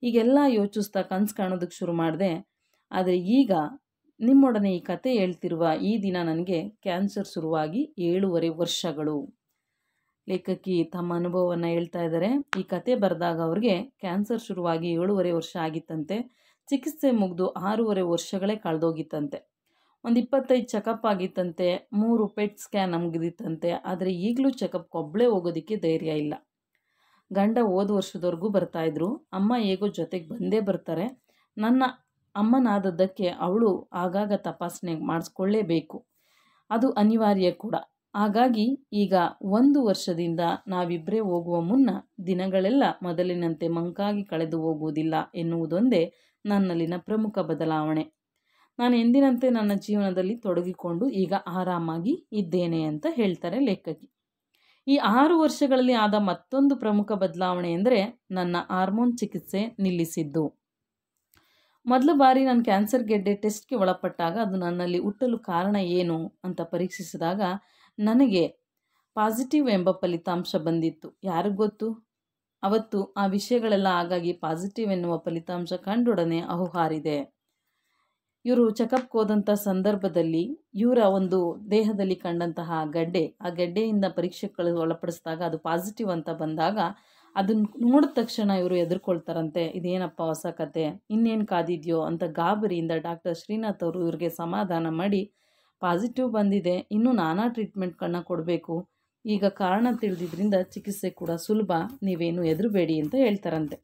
ಈಗೆಲ್ಲ ಯೋಚಿಸ್ತಾ ಕನ್ಸು ಕಾಣೋದಕ್ಕೆ ಶುರು ಮಾಡಿದೆ ಆದರೆ ಈಗ ನಿಮ್ಮೊಡನೆ ಈ ಕತೆ ಹೇಳ್ತಿರುವ ಈ ದಿನ ನನಗೆ ಕ್ಯಾನ್ಸರ್ ಶುರುವಾಗಿ ಏಳುವರೆ ವರ್ಷಗಳು ಲೇಖಕಿ ತಮ್ಮ ಅನುಭವವನ್ನು ಹೇಳ್ತಾ ಇದ್ದಾರೆ ಈ ಕತೆ ಬರೆದಾಗ ಅವ್ರಿಗೆ ಕ್ಯಾನ್ಸರ್ ಶುರುವಾಗಿ ಏಳುವರೆ ವರ್ಷ ಆಗಿತ್ತಂತೆ ಚಿಕಿತ್ಸೆ ಮುಗಿದು ಆರೂವರೆ ವರ್ಷಗಳೇ ಕಳೆದೋಗಿತ್ತಂತೆ ಒಂದು ಇಪ್ಪತ್ತೈದು ಚೆಕಪ್ ಆಗಿತ್ತಂತೆ ಮೂರು ಪೆಟ್ ಸ್ಕ್ಯಾನ್ ನಮಗಿದಿತ್ತಂತೆ ಆದರೆ ಈಗಲೂ ಚೆಕಪ್ಗೆ ಒಬ್ಬಳೇ ಹೋಗೋದಕ್ಕೆ ಧೈರ್ಯ ಇಲ್ಲ ಗಂಡ ಹೋದ ವರ್ಷದವರೆಗೂ ಬರ್ತಾಯಿದ್ರು ಅಮ್ಮ ಹೇಗೋ ಜೊತೆಗೆ ಬಂದೇ ಬರ್ತಾರೆ ನನ್ನ ಅಮ್ಮನಾದದ್ದಕ್ಕೆ ಅವಳು ಆಗಾಗ ತಪಾಸಣೆ ಮಾಡಿಸ್ಕೊಳ್ಳೇಬೇಕು ಅದು ಅನಿವಾರ್ಯ ಕೂಡ ಹಾಗಾಗಿ ಈಗ ಒಂದು ವರ್ಷದಿಂದ ನಾವಿಬ್ಬರೇ ಹೋಗುವ ಮುನ್ನ ದಿನಗಳೆಲ್ಲ ಮೊದಲಿನಂತೆ ಮಂಕಾಗಿ ಕಳೆದು ಹೋಗುವುದಿಲ್ಲ ಎನ್ನುವುದೊಂದೇ ನನ್ನಲ್ಲಿನ ಪ್ರಮುಖ ಬದಲಾವಣೆ ನಾನು ಎಂದಿನಂತೆ ನನ್ನ ಜೀವನದಲ್ಲಿ ತೊಡಗಿಕೊಂಡು ಈಗ ಆರಾಮಾಗಿ ಇದ್ದೇನೆ ಅಂತ ಹೇಳ್ತಾರೆ ಲೇಖಕಿ ಈ ಆರು ವರ್ಷಗಳಲ್ಲಿ ಆದ ಮತ್ತೊಂದು ಪ್ರಮುಖ ಬದಲಾವಣೆ ಎಂದರೆ ನನ್ನ ಹಾರ್ಮೋನ್ ಚಿಕಿತ್ಸೆ ನಿಲ್ಲಿಸಿದ್ದು ಮೊದಲ ಬಾರಿ ನಾನು ಕ್ಯಾನ್ಸರ್ ಗೆಡ್ಡೆ ಟೆಸ್ಟ್ಗೆ ಒಳಪಟ್ಟಾಗ ಅದು ನನ್ನಲ್ಲಿ ಹುಟ್ಟಲು ಕಾರಣ ಏನು ಅಂತ ಪರೀಕ್ಷಿಸಿದಾಗ ನನಗೆ ಪಾಸಿಟಿವ್ ಎಂಬ ಫಲಿತಾಂಶ ಬಂದಿತ್ತು ಗೊತ್ತು ಅವತ್ತು ಆ ವಿಷಯಗಳೆಲ್ಲ ಹಾಗಾಗಿ ಪಾಸಿಟಿವ್ ಎನ್ನುವ ಫಲಿತಾಂಶ ಕಂಡೊಡನೆ ಅಹುಹಾರಿದೆ ಇವರು ಚೆಕಪ್ಗೆ ಹೋದಂಥ ಸಂದರ್ಭದಲ್ಲಿ ಇವರ ಒಂದು ದೇಹದಲ್ಲಿ ಕಂಡಂತಹ ಗಡ್ಡೆ ಆ ಗೆಡ್ಡೆಯಿಂದ ಪರೀಕ್ಷೆಗಳು ಒಳಪಡಿಸಿದಾಗ ಅದು ಪಾಸಿಟಿವ್ ಅಂತ ಬಂದಾಗ ಅದನ್ನು ನೋಡಿದ ತಕ್ಷಣ ಇವರು ಎದುರ್ಕೊಳ್ತಾರಂತೆ ಇದೇನಪ್ಪ ಹೊಸ ಕತೆ ಇನ್ನೇನು ಕಾದಿದೆಯೋ ಅಂತ ಗಾಬರಿಯಿಂದ ಡಾಕ್ಟರ್ ಶ್ರೀನಾಥ್ ಅವರು ಇವ್ರಿಗೆ ಸಮಾಧಾನ ಮಾಡಿ ಪಾಸಿಟಿವ್ ಬಂದಿದೆ ಇನ್ನೂ ನಾನಾ ಟ್ರೀಟ್ಮೆಂಟ್ಗಳನ್ನ ಕೊಡಬೇಕು ಈಗ ಕಾರಣ ತಿಳಿದಿದ್ದರಿಂದ ಚಿಕಿತ್ಸೆ ಕೂಡ ಸುಲಭ ನೀವೇನು ಎದುರಬೇಡಿ ಅಂತ ಹೇಳ್ತಾರಂತೆ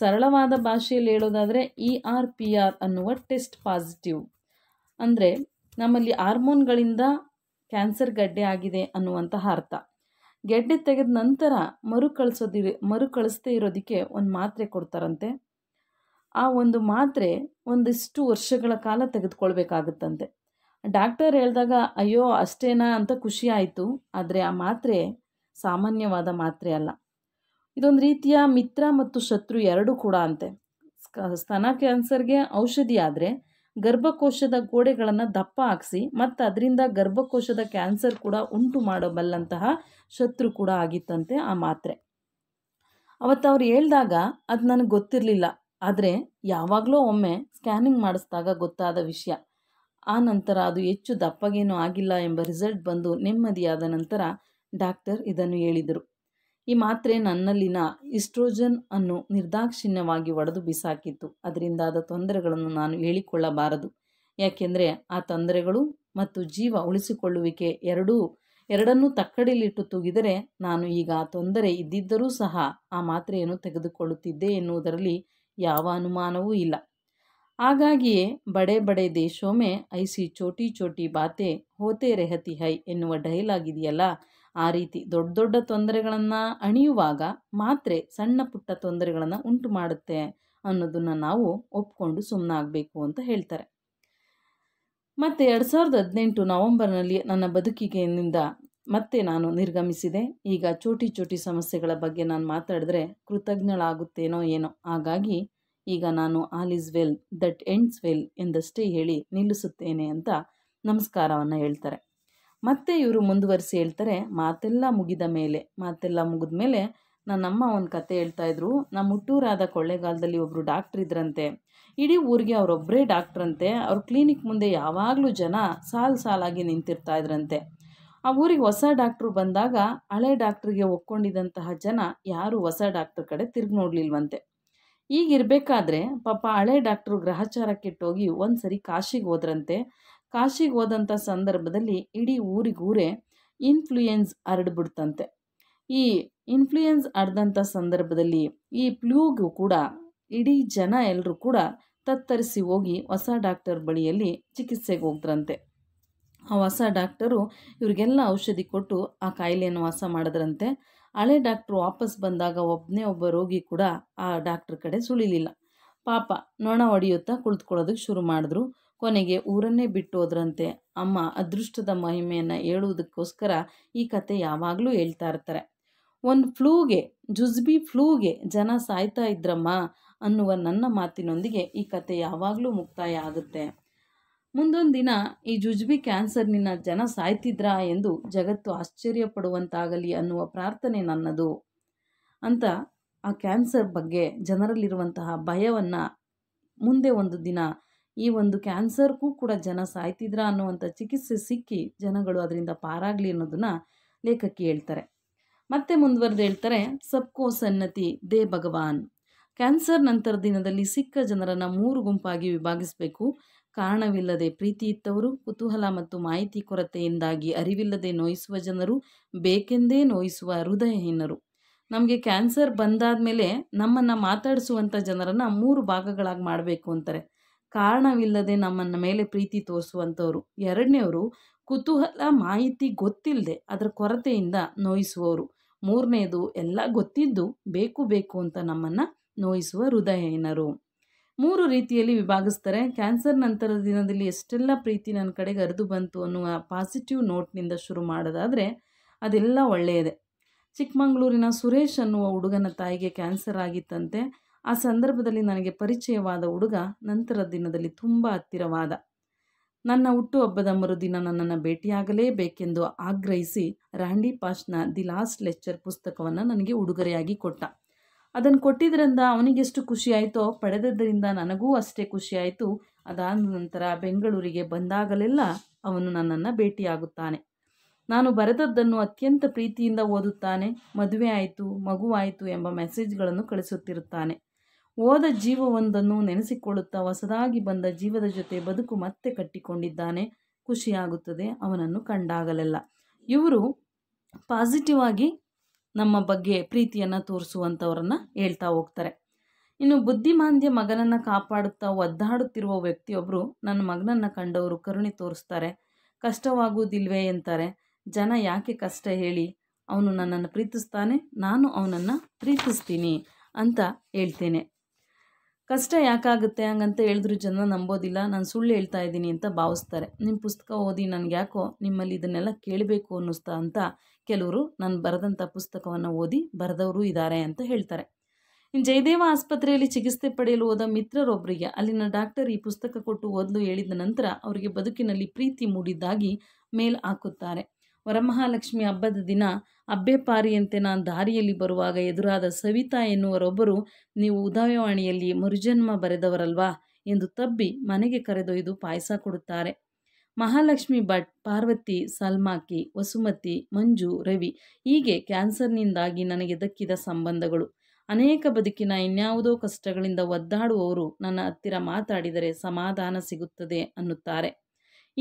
ಸರಳವಾದ ಭಾಷೆಯಲ್ಲಿ ಹೇಳೋದಾದರೆ E e R P R ಅನ್ನುವ ಟೆಸ್ಟ್ ಪಾಸಿಟಿವ್ ಅಂದರೆ ನಮ್ಮಲ್ಲಿ ಹಾರ್ಮೋನ್ಗಳಿಂದ ಕ್ಯಾನ್ಸರ್ ಗಡ್ಡೆ ಆಗಿದೆ ಅನ್ನುವಂತಹ ಅರ್ಥ ಗೆಡ್ಡೆ ತೆಗೆದ ನಂತರ ಮರುಕಳಿಸೋದಿ ಮರುಕಳಿಸದೇ ಇರೋದಕ್ಕೆ ಒಂದು ಮಾತ್ರೆ ಕೊಡ್ತಾರಂತೆ ಆ ಒಂದು ಮಾತ್ರೆ ಒಂದಿಷ್ಟು ವರ್ಷಗಳ ಕಾಲ ತೆಗೆದುಕೊಳ್ಬೇಕಾಗತ್ತಂತೆ ಡಾಕ್ಟರ್ ಹೇಳಿದಾಗ ಅಯ್ಯೋ ಅಷ್ಟೇನಾ ಅಂತ ಖುಷಿ ಆಯಿತು ಆದರೆ ಆ ಮಾತ್ರೆ ಸಾಮಾನ್ಯವಾದ ಮಾತ್ರೆ ಅಲ್ಲ ಇದೊಂದು ರೀತಿಯ ಮಿತ್ರ ಮತ್ತು ಶತ್ರು ಎರಡೂ ಕೂಡ ಅಂತೆ ಸ್ತನ ಕ್ಯಾನ್ಸರ್ಗೆ ಔಷಧಿ ಆದರೆ ಗರ್ಭಕೋಶದ ಗೋಡೆಗಳನ್ನು ದಪ್ಪ ಹಾಕಿಸಿ ಮತ್ತು ಅದರಿಂದ ಗರ್ಭಕೋಶದ ಕ್ಯಾನ್ಸರ್ ಕೂಡ ಉಂಟು ಮಾಡಬಲ್ಲಂತಹ ಶತ್ರು ಕೂಡ ಆಗಿತ್ತಂತೆ ಆ ಮಾತ್ರೆ ಅವತ್ತು ಅವ್ರು ಹೇಳಿದಾಗ ಅದು ನನಗೆ ಗೊತ್ತಿರಲಿಲ್ಲ ಆದರೆ ಯಾವಾಗಲೂ ಒಮ್ಮೆ ಸ್ಕ್ಯಾನಿಂಗ್ ಮಾಡಿಸಿದಾಗ ಗೊತ್ತಾದ ವಿಷಯ ಆ ನಂತರ ಅದು ಹೆಚ್ಚು ದಪ್ಪಗೇನೂ ಆಗಿಲ್ಲ ಎಂಬ ರಿಸಲ್ಟ್ ಬಂದು ನೆಮ್ಮದಿಯಾದ ನಂತರ ಡಾಕ್ಟರ್ ಇದನ್ನು ಹೇಳಿದರು ಈ ಮಾತ್ರೆ ನನ್ನಲ್ಲಿನ ಇಸ್ಟ್ರೋಜನ್ ಅನ್ನು ನಿರ್ದಾಕ್ಷಿಣ್ಯವಾಗಿ ಒಡೆದು ಬಿಸಾಕಿತ್ತು ಅದರಿಂದಾದ ತೊಂದರೆಗಳನ್ನು ನಾನು ಹೇಳಿಕೊಳ್ಳಬಾರದು ಯಾಕೆಂದರೆ ಆ ತೊಂದರೆಗಳು ಮತ್ತು ಜೀವ ಉಳಿಸಿಕೊಳ್ಳುವಿಕೆ ಎರಡೂ ಎರಡನ್ನೂ ತಕ್ಕಡಿಲಿಟ್ಟು ತೂಗಿದರೆ ನಾನು ಈಗ ತೊಂದರೆ ಇದ್ದಿದ್ದರೂ ಸಹ ಆ ಮಾತ್ರೆಯನ್ನು ತೆಗೆದುಕೊಳ್ಳುತ್ತಿದ್ದೆ ಎನ್ನುವುದರಲ್ಲಿ ಯಾವ ಅನುಮಾನವೂ ಇಲ್ಲ ಹಾಗಾಗಿಯೇ ಬಡೆ ಬಡೆ ದೇಶೋಮೆ ಐಸಿ ಚೋಟಿ ಚೋಟಿ ಬಾತೆ ಹೋತೆ ರೆಹತಿ ಹೈ ಎನ್ನುವ ಡೈಲಾಗ್ ಇದೆಯಲ್ಲ ಆ ರೀತಿ ದೊಡ್ಡ ದೊಡ್ಡ ತೊಂದರೆಗಳನ್ನು ಅಣಿಯುವಾಗ ಮಾತ್ರೆ ಸಣ್ಣ ಪುಟ್ಟ ತೊಂದರೆಗಳನ್ನು ಉಂಟು ಮಾಡುತ್ತೆ ಅನ್ನೋದನ್ನು ನಾವು ಒಪ್ಪಿಕೊಂಡು ಸುಮ್ಮನಾಗಬೇಕು ಅಂತ ಹೇಳ್ತಾರೆ ಮತ್ತು ಎರಡು ಸಾವಿರದ ಹದಿನೆಂಟು ನವಂಬರ್ನಲ್ಲಿ ನನ್ನ ಬದುಕಿಗೆಯಿಂದ ಮತ್ತೆ ನಾನು ನಿರ್ಗಮಿಸಿದೆ ಈಗ ಚೋಟಿ ಚೋಟಿ ಸಮಸ್ಯೆಗಳ ಬಗ್ಗೆ ನಾನು ಮಾತಾಡಿದ್ರೆ ಕೃತಜ್ಞಳಾಗುತ್ತೇನೋ ಏನೋ ಹಾಗಾಗಿ ಈಗ ನಾನು all is well that ends well ಎಂದಷ್ಟೇ ಹೇಳಿ ನಿಲ್ಲಿಸುತ್ತೇನೆ ಅಂತ ನಮಸ್ಕಾರವನ್ನು ಹೇಳ್ತಾರೆ ಮತ್ತೆ ಇವರು ಮುಂದುವರಿಸಿ ಹೇಳ್ತಾರೆ ಮಾತೆಲ್ಲ ಮುಗಿದ ಮೇಲೆ ಮಾತೆಲ್ಲ ಮುಗಿದ ಮೇಲೆ ನನ್ನಮ್ಮ ಒಂದು ಕತೆ ಇದ್ರು ನಮ್ಮ ಹುಟ್ಟೂರಾದ ಕೊಳ್ಳೇಗಾಲದಲ್ಲಿ ಒಬ್ಬರು ಡಾಕ್ಟ್ರ್ ಇದ್ರಂತೆ ಇಡೀ ಊರಿಗೆ ಅವರೊಬ್ಬರೇ ಡಾಕ್ಟ್ರಂತೆ ಅವ್ರ ಕ್ಲಿನಿಕ್ ಮುಂದೆ ಯಾವಾಗಲೂ ಜನ ಸಾಲು ಸಾಲಾಗಿ ನಿಂತಿರ್ತಾ ಇದ್ರಂತೆ ಆ ಊರಿಗೆ ಹೊಸ ಡಾಕ್ಟ್ರು ಬಂದಾಗ ಹಳೆ ಡಾಕ್ಟ್ರಿಗೆ ಒಕ್ಕೊಂಡಿದ್ದಂತಹ ಜನ ಯಾರು ಹೊಸ ಡಾಕ್ಟ್ರ್ ಕಡೆ ತಿರುಗಿ ನೋಡಲಿಲ್ವಂತೆ ಈಗಿರಬೇಕಾದ್ರೆ ಇರಬೇಕಾದ್ರೆ ಪಾಪ ಹಳೆ ಡಾಕ್ಟ್ರು ಗ್ರಹಚಾರಕ್ಕಿಟ್ಟೋಗಿ ಒಂದು ಸರಿ ಕಾಶಿಗೆ ಹೋದ್ರಂತೆ ಕಾಶಿಗೆ ಹೋದಂಥ ಸಂದರ್ಭದಲ್ಲಿ ಇಡೀ ಊರಿಗೂರೇ ಇನ್ಫ್ಲೂಯೆನ್ಸ್ ಹರಡ್ಬಿಡ್ತಂತೆ ಈ ಇನ್ಫ್ಲೂಯೆನ್ಸ್ ಹರಿದಂಥ ಸಂದರ್ಭದಲ್ಲಿ ಈ ಪ್ಲೂಗೂ ಕೂಡ ಇಡೀ ಜನ ಎಲ್ಲರೂ ಕೂಡ ತತ್ತರಿಸಿ ಹೋಗಿ ಹೊಸ ಡಾಕ್ಟರ್ ಬಳಿಯಲ್ಲಿ ಚಿಕಿತ್ಸೆಗೆ ಹೋಗ್ದ್ರಂತೆ ಆ ಹೊಸ ಡಾಕ್ಟರು ಇವರಿಗೆಲ್ಲ ಔಷಧಿ ಕೊಟ್ಟು ಆ ಕಾಯಿಲೆಯನ್ನು ವಾಸ ಮಾಡಿದ್ರಂತೆ ಹಳೆ ಡಾಕ್ಟ್ರು ವಾಪಸ್ ಬಂದಾಗ ಒಬ್ಬನೇ ಒಬ್ಬ ರೋಗಿ ಕೂಡ ಆ ಡಾಕ್ಟ್ರ್ ಕಡೆ ಸುಳಿಲಿಲ್ಲ ಪಾಪ ನೊಣ ಹೊಡೆಯುತ್ತಾ ಕುಳಿತುಕೊಳ್ಳೋದಕ್ಕೆ ಶುರು ಮಾಡಿದ್ರು ಕೊನೆಗೆ ಊರನ್ನೇ ಬಿಟ್ಟು ಹೋದ್ರಂತೆ ಅಮ್ಮ ಅದೃಷ್ಟದ ಮಹಿಮೆಯನ್ನು ಹೇಳುವುದಕ್ಕೋಸ್ಕರ ಈ ಕತೆ ಯಾವಾಗಲೂ ಹೇಳ್ತಾ ಇರ್ತಾರೆ ಒಂದು ಫ್ಲೂಗೆ ಜುಜ್ಬಿ ಫ್ಲೂಗೆ ಜನ ಸಾಯ್ತಾ ಇದ್ರಮ್ಮ ಅನ್ನುವ ನನ್ನ ಮಾತಿನೊಂದಿಗೆ ಈ ಕತೆ ಯಾವಾಗಲೂ ಮುಕ್ತಾಯ ಆಗುತ್ತೆ ಮುಂದೊಂದು ದಿನ ಈ ಜುಜ್ಬಿ ಕ್ಯಾನ್ಸರ್ನಿಂದ ಜನ ಸಾಯ್ತಿದ್ರಾ ಎಂದು ಜಗತ್ತು ಆಶ್ಚರ್ಯ ಪಡುವಂತಾಗಲಿ ಅನ್ನುವ ಪ್ರಾರ್ಥನೆ ನನ್ನದು ಅಂತ ಆ ಕ್ಯಾನ್ಸರ್ ಬಗ್ಗೆ ಜನರಲ್ಲಿರುವಂತಹ ಭಯವನ್ನು ಮುಂದೆ ಒಂದು ದಿನ ಈ ಒಂದು ಕ್ಯಾನ್ಸರ್ಗೂ ಕೂಡ ಜನ ಸಾಯ್ತಿದ್ರ ಅನ್ನುವಂಥ ಚಿಕಿತ್ಸೆ ಸಿಕ್ಕಿ ಜನಗಳು ಅದರಿಂದ ಪಾರಾಗಲಿ ಅನ್ನೋದನ್ನು ಲೇಖಕಿ ಹೇಳ್ತಾರೆ ಮತ್ತೆ ಮುಂದುವರೆದು ಹೇಳ್ತಾರೆ ಸಬ್ಕೋ ಸನ್ನತಿ ದೇ ಭಗವಾನ್ ಕ್ಯಾನ್ಸರ್ ನಂತರ ದಿನದಲ್ಲಿ ಸಿಕ್ಕ ಜನರನ್ನು ಮೂರು ಗುಂಪಾಗಿ ವಿಭಾಗಿಸಬೇಕು ಕಾರಣವಿಲ್ಲದೆ ಪ್ರೀತಿ ಇತ್ತವರು ಕುತೂಹಲ ಮತ್ತು ಮಾಹಿತಿ ಕೊರತೆಯಿಂದಾಗಿ ಅರಿವಿಲ್ಲದೆ ನೋಯಿಸುವ ಜನರು ಬೇಕೆಂದೇ ನೋಯಿಸುವ ಹೃದಯಹೀನರು ನಮಗೆ ಕ್ಯಾನ್ಸರ್ ಬಂದಾದ ಮೇಲೆ ನಮ್ಮನ್ನು ಮಾತಾಡಿಸುವಂಥ ಜನರನ್ನು ಮೂರು ಭಾಗಗಳಾಗಿ ಮಾಡಬೇಕು ಅಂತಾರೆ ಕಾರಣವಿಲ್ಲದೆ ನಮ್ಮನ್ನು ಮೇಲೆ ಪ್ರೀತಿ ತೋರಿಸುವಂಥವ್ರು ಎರಡನೇವರು ಕುತೂಹಲ ಮಾಹಿತಿ ಗೊತ್ತಿಲ್ಲದೆ ಅದರ ಕೊರತೆಯಿಂದ ನೋಯಿಸುವವರು ಮೂರನೇದು ಎಲ್ಲ ಗೊತ್ತಿದ್ದು ಬೇಕು ಬೇಕು ಅಂತ ನಮ್ಮನ್ನು ನೋಯಿಸುವ ಏನರು ಮೂರು ರೀತಿಯಲ್ಲಿ ವಿಭಾಗಿಸ್ತಾರೆ ಕ್ಯಾನ್ಸರ್ ನಂತರದ ದಿನದಲ್ಲಿ ಎಷ್ಟೆಲ್ಲ ಪ್ರೀತಿ ನನ್ನ ಕಡೆಗೆ ಅರಿದು ಬಂತು ಅನ್ನುವ ಪಾಸಿಟಿವ್ ನೋಟ್ನಿಂದ ಶುರು ಮಾಡೋದಾದರೆ ಅದೆಲ್ಲ ಒಳ್ಳೆಯದೇ ಚಿಕ್ಕಮಗಳೂರಿನ ಸುರೇಶ್ ಅನ್ನುವ ಹುಡುಗನ ತಾಯಿಗೆ ಕ್ಯಾನ್ಸರ್ ಆಗಿತ್ತಂತೆ ಆ ಸಂದರ್ಭದಲ್ಲಿ ನನಗೆ ಪರಿಚಯವಾದ ಹುಡುಗ ನಂತರ ದಿನದಲ್ಲಿ ತುಂಬ ಹತ್ತಿರವಾದ ನನ್ನ ಹುಟ್ಟುಹಬ್ಬದ ಮರುದಿನ ನನ್ನನ್ನು ಭೇಟಿಯಾಗಲೇಬೇಕೆಂದು ಆಗ್ರಹಿಸಿ ರಾಂಡಿ ಪಾಶ್ನ ದಿ ಲಾಸ್ಟ್ ಲೆಕ್ಚರ್ ಪುಸ್ತಕವನ್ನು ನನಗೆ ಉಡುಗೊರೆಯಾಗಿ ಕೊಟ್ಟ ಅದನ್ನು ಕೊಟ್ಟಿದ್ದರಿಂದ ಅವನಿಗೆಷ್ಟು ಖುಷಿಯಾಯಿತೋ ಪಡೆದದ್ದರಿಂದ ನನಗೂ ಅಷ್ಟೇ ಖುಷಿಯಾಯಿತು ಅದಾದ ನಂತರ ಬೆಂಗಳೂರಿಗೆ ಬಂದಾಗಲೆಲ್ಲ ಅವನು ನನ್ನನ್ನು ಭೇಟಿಯಾಗುತ್ತಾನೆ ನಾನು ಬರೆದದ್ದನ್ನು ಅತ್ಯಂತ ಪ್ರೀತಿಯಿಂದ ಓದುತ್ತಾನೆ ಮದುವೆ ಆಯಿತು ಮಗುವಾಯಿತು ಎಂಬ ಮೆಸೇಜ್ಗಳನ್ನು ಕಳಿಸುತ್ತಿರುತ್ತಾನೆ ಹೋದ ಜೀವವೊಂದನ್ನು ನೆನೆಸಿಕೊಳ್ಳುತ್ತಾ ಹೊಸದಾಗಿ ಬಂದ ಜೀವದ ಜೊತೆ ಬದುಕು ಮತ್ತೆ ಕಟ್ಟಿಕೊಂಡಿದ್ದಾನೆ ಖುಷಿಯಾಗುತ್ತದೆ ಅವನನ್ನು ಕಂಡಾಗಲೆಲ್ಲ ಇವರು ಪಾಸಿಟಿವ್ ಆಗಿ ನಮ್ಮ ಬಗ್ಗೆ ಪ್ರೀತಿಯನ್ನು ತೋರಿಸುವಂಥವ್ರನ್ನ ಹೇಳ್ತಾ ಹೋಗ್ತಾರೆ ಇನ್ನು ಬುದ್ಧಿಮಾಂದ್ಯ ಮಗನನ್ನು ಕಾಪಾಡುತ್ತಾ ಒದ್ದಾಡುತ್ತಿರುವ ವ್ಯಕ್ತಿಯೊಬ್ಬರು ನನ್ನ ಮಗನನ್ನು ಕಂಡವರು ಕರುಣೆ ತೋರಿಸ್ತಾರೆ ಕಷ್ಟವಾಗುವುದಿಲ್ವೇ ಅಂತಾರೆ ಜನ ಯಾಕೆ ಕಷ್ಟ ಹೇಳಿ ಅವನು ನನ್ನನ್ನು ಪ್ರೀತಿಸ್ತಾನೆ ನಾನು ಅವನನ್ನು ಪ್ರೀತಿಸ್ತೀನಿ ಅಂತ ಹೇಳ್ತೇನೆ ಕಷ್ಟ ಯಾಕಾಗುತ್ತೆ ಹಂಗಂತ ಹೇಳಿದ್ರು ಜನ ನಂಬೋದಿಲ್ಲ ನಾನು ಸುಳ್ಳು ಹೇಳ್ತಾ ಇದ್ದೀನಿ ಅಂತ ಭಾವಿಸ್ತಾರೆ ನಿಮ್ಮ ಪುಸ್ತಕ ಓದಿ ನನಗೆ ಯಾಕೋ ನಿಮ್ಮಲ್ಲಿ ಇದನ್ನೆಲ್ಲ ಕೇಳಬೇಕು ಅನ್ನಿಸ್ತಾ ಅಂತ ಕೆಲವರು ನಾನು ಬರೆದಂಥ ಪುಸ್ತಕವನ್ನು ಓದಿ ಬರೆದವರು ಇದ್ದಾರೆ ಅಂತ ಹೇಳ್ತಾರೆ ಇನ್ನು ಜಯದೇವ ಆಸ್ಪತ್ರೆಯಲ್ಲಿ ಚಿಕಿತ್ಸೆ ಪಡೆಯಲು ಹೋದ ಮಿತ್ರರೊಬ್ಬರಿಗೆ ಅಲ್ಲಿನ ಡಾಕ್ಟರ್ ಈ ಪುಸ್ತಕ ಕೊಟ್ಟು ಓದಲು ಹೇಳಿದ ನಂತರ ಅವರಿಗೆ ಬದುಕಿನಲ್ಲಿ ಪ್ರೀತಿ ಮೂಡಿದ್ದಾಗಿ ಮೇಲ್ ಹಾಕುತ್ತಾರೆ ವರಮಹಾಲಕ್ಷ್ಮಿ ಹಬ್ಬದ ದಿನ ಅಬ್ಬೆ ಪಾರಿಯಂತೆ ನಾನು ದಾರಿಯಲ್ಲಿ ಬರುವಾಗ ಎದುರಾದ ಸವಿತಾ ಎನ್ನುವರೊಬ್ಬರು ನೀವು ಉದಯವಾಣಿಯಲ್ಲಿ ಮರುಜನ್ಮ ಬರೆದವರಲ್ವಾ ಎಂದು ತಬ್ಬಿ ಮನೆಗೆ ಕರೆದೊಯ್ದು ಪಾಯಸ ಕೊಡುತ್ತಾರೆ ಮಹಾಲಕ್ಷ್ಮಿ ಭಟ್ ಪಾರ್ವತಿ ಸಲ್ಮಾಕಿ ವಸುಮತಿ ಮಂಜು ರವಿ ಹೀಗೆ ಕ್ಯಾನ್ಸರ್ನಿಂದಾಗಿ ನನಗೆ ದಕ್ಕಿದ ಸಂಬಂಧಗಳು ಅನೇಕ ಬದುಕಿನ ಇನ್ಯಾವುದೋ ಕಷ್ಟಗಳಿಂದ ಒದ್ದಾಡುವವರು ನನ್ನ ಹತ್ತಿರ ಮಾತಾಡಿದರೆ ಸಮಾಧಾನ ಸಿಗುತ್ತದೆ ಅನ್ನುತ್ತಾರೆ